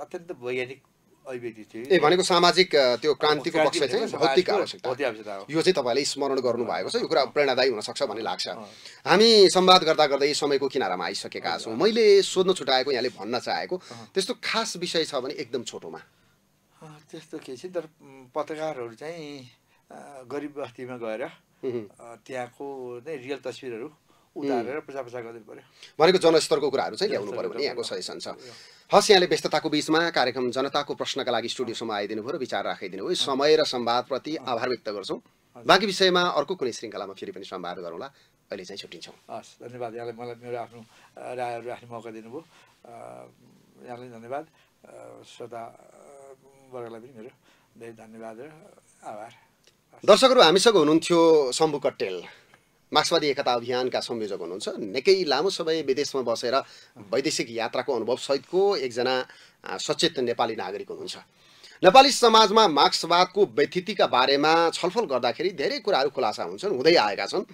अत्यन्त वैज्ञानिक अभिव्यक्ति थियो ए भनेको सामाजिक त्यो क्रान्तिको पक्ष चाहिँ भौतिक आवश्यकता यो चाहिँ तपाईँले स्मरण गर्नुभएको छ यो कुरा प्रेरणादायी हुनसक्छ भन्ने लाग्छ हामी संवाद गर्दा गर्दै समयको किनारामा आइसकेका छौँ मैले सोध्न छुट्याएको यहाँले भन्न चाहेको त्यस्तो खास विषय छ भने एकदम छोटोमा त्यस्तो के छ तर पत्रकारहरू चाहिँ गरिब बस्तीमा गएर त्यहाँको नै रियल तस्विरहरू उतारेर प्रचार प्रसार गरिदिनु पऱ्यो भनेको जनस्तरको कुराहरू चाहिँ ल्याउनु पऱ्यो भने यहाँको सजेसन छ हस् यहाँले व्यस्तताको बिचमा कार्यक्रम जनताको प्रश्नका लागि स्टुडियोसम्म आइदिनु भयो र विचार राखिदिनु भयो समय र सम्वादप्रति आभार व्यक्त गर्छौँ बाँकी विषयमा अर्को कुनै श्रृङ्खलामा फेरि पनि सम्वाद गरौँला अहिले चाहिँ छुट्टिन्छौँ हस् धन्यवाद यहाँले मलाई मेरो आफ्नो रायहरू राख्ने मौका दिनुभयो यहाँलाई धन्यवाद श्रोतावर्गलाई पनि मेरो धेरै धन्यवाद र आभार दर्शकहरू हामीसँग हुनुहुन्थ्यो शम्भु कटेल मार्क्सवादी एकता अभियानका संयोजक हुनुहुन्छ निकै लामो समय विदेशमा बसेर वैदेशिक यात्राको अनुभवसहितको एकजना सचेत नेपाली नागरिक हुनुहुन्छ नेपाली समाजमा मार्क्सवादको व्यथितिका बारेमा छलफल गर्दाखेरि धेरै कुराहरू खुलासा हुन्छन् हुँदै आएका छन्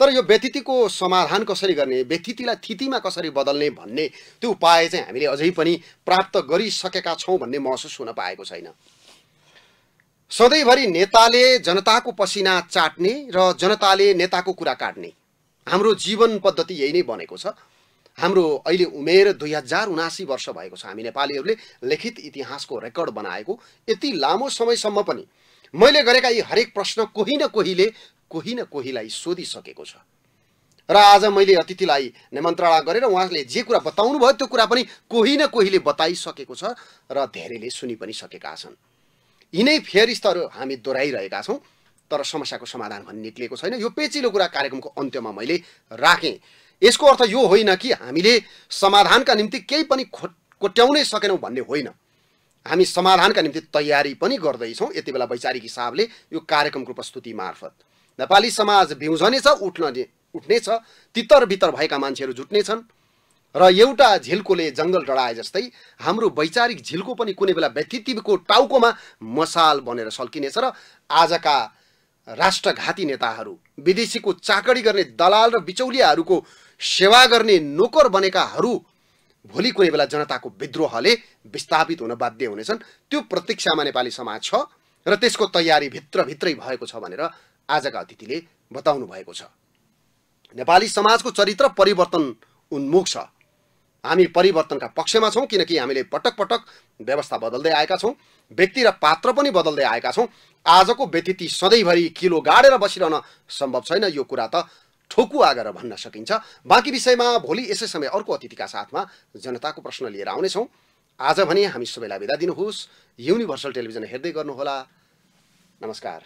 तर यो व्यतिथिको समाधान कसरी गर्ने व्यतिथिलाई थितिमा कसरी बदल्ने भन्ने त्यो उपाय चाहिँ हामीले अझै पनि प्राप्त गरिसकेका छौँ भन्ने महसुस हुन पाएको छैन सधैँभरि नेताले जनताको पसिना चाट्ने र जनताले नेताको कुरा काट्ने हाम्रो जीवन पद्धति यही नै बनेको छ हाम्रो अहिले उमेर दुई हजार उनासी वर्ष भएको छ हामी नेपालीहरूले लिखित इतिहासको रेकर्ड बनाएको यति लामो समयसम्म पनि मैले गरेका यी हरेक प्रश्न कोही न कोहीले कोही न कोहीलाई सोधिसकेको छ र आज मैले अतिथिलाई निमन्त्रणा गरेर उहाँले जे कुरा बताउनु भयो त्यो कुरा पनि कोही न कोहीले बताइसकेको छ र धेरैले सुनि पनि सकेका छन् यिनै फेरिस्तहरू हामी दोहोऱ्याइरहेका छौँ तर समस्याको समाधान भन्ने निक्लिएको छैन यो पेचिलो कुरा कार्यक्रमको अन्त्यमा मैले राखेँ यसको अर्थ यो होइन कि हामीले समाधानका निम्ति केही पनि खो कोट्याउनै सकेनौँ भन्ने होइन हामी समाधानका निम्ति तयारी पनि गर्दैछौँ यति बेला वैचारिक हिसाबले यो कार्यक्रमको प्रस्तुति मार्फत नेपाली समाज बिउजनेछ उठ्न उठ्नेछ तितर भित्र भएका मान्छेहरू जुट्नेछन् र एउटा झिल्कोले जङ्गल डढाए जस्तै हाम्रो वैचारिक झिल्को पनि कुनै बेला व्यक्तित्वको टाउकोमा मसाल बनेर सल्किनेछ र आजका राष्ट्रघाती नेताहरू विदेशीको चाकडी गर्ने दलाल र बिचौलियाहरूको सेवा गर्ने नोकर बनेकाहरू भोलि कुनै बेला जनताको विद्रोहले विस्थापित हुन बाध्य हुनेछन् त्यो प्रतीक्षामा नेपाली समाज छ र त्यसको तयारी भित्रभित्रै भएको छ भनेर आजका अतिथिले बताउनु भएको छ नेपाली समाजको चरित्र परिवर्तन उन्मुख छ हामी परिवर्तनका पक्षमा छौँ किनकि हामीले पटक पटक व्यवस्था बदल्दै आएका छौँ व्यक्ति र पात्र पनि बदल्दै आएका छौँ आजको व्यतिथि सधैँभरि किलो गाडेर बसिरहन सम्भव छैन यो कुरा त ठोकु आगेर भन्न सकिन्छ बाँकी विषयमा भोलि यसै समय अर्को अतिथिका साथमा जनताको प्रश्न लिएर आउनेछौँ आज भने हामी सबैलाई बिदा दिनुहोस् युनिभर्सल टेलिभिजन हेर्दै गर्नुहोला नमस्कार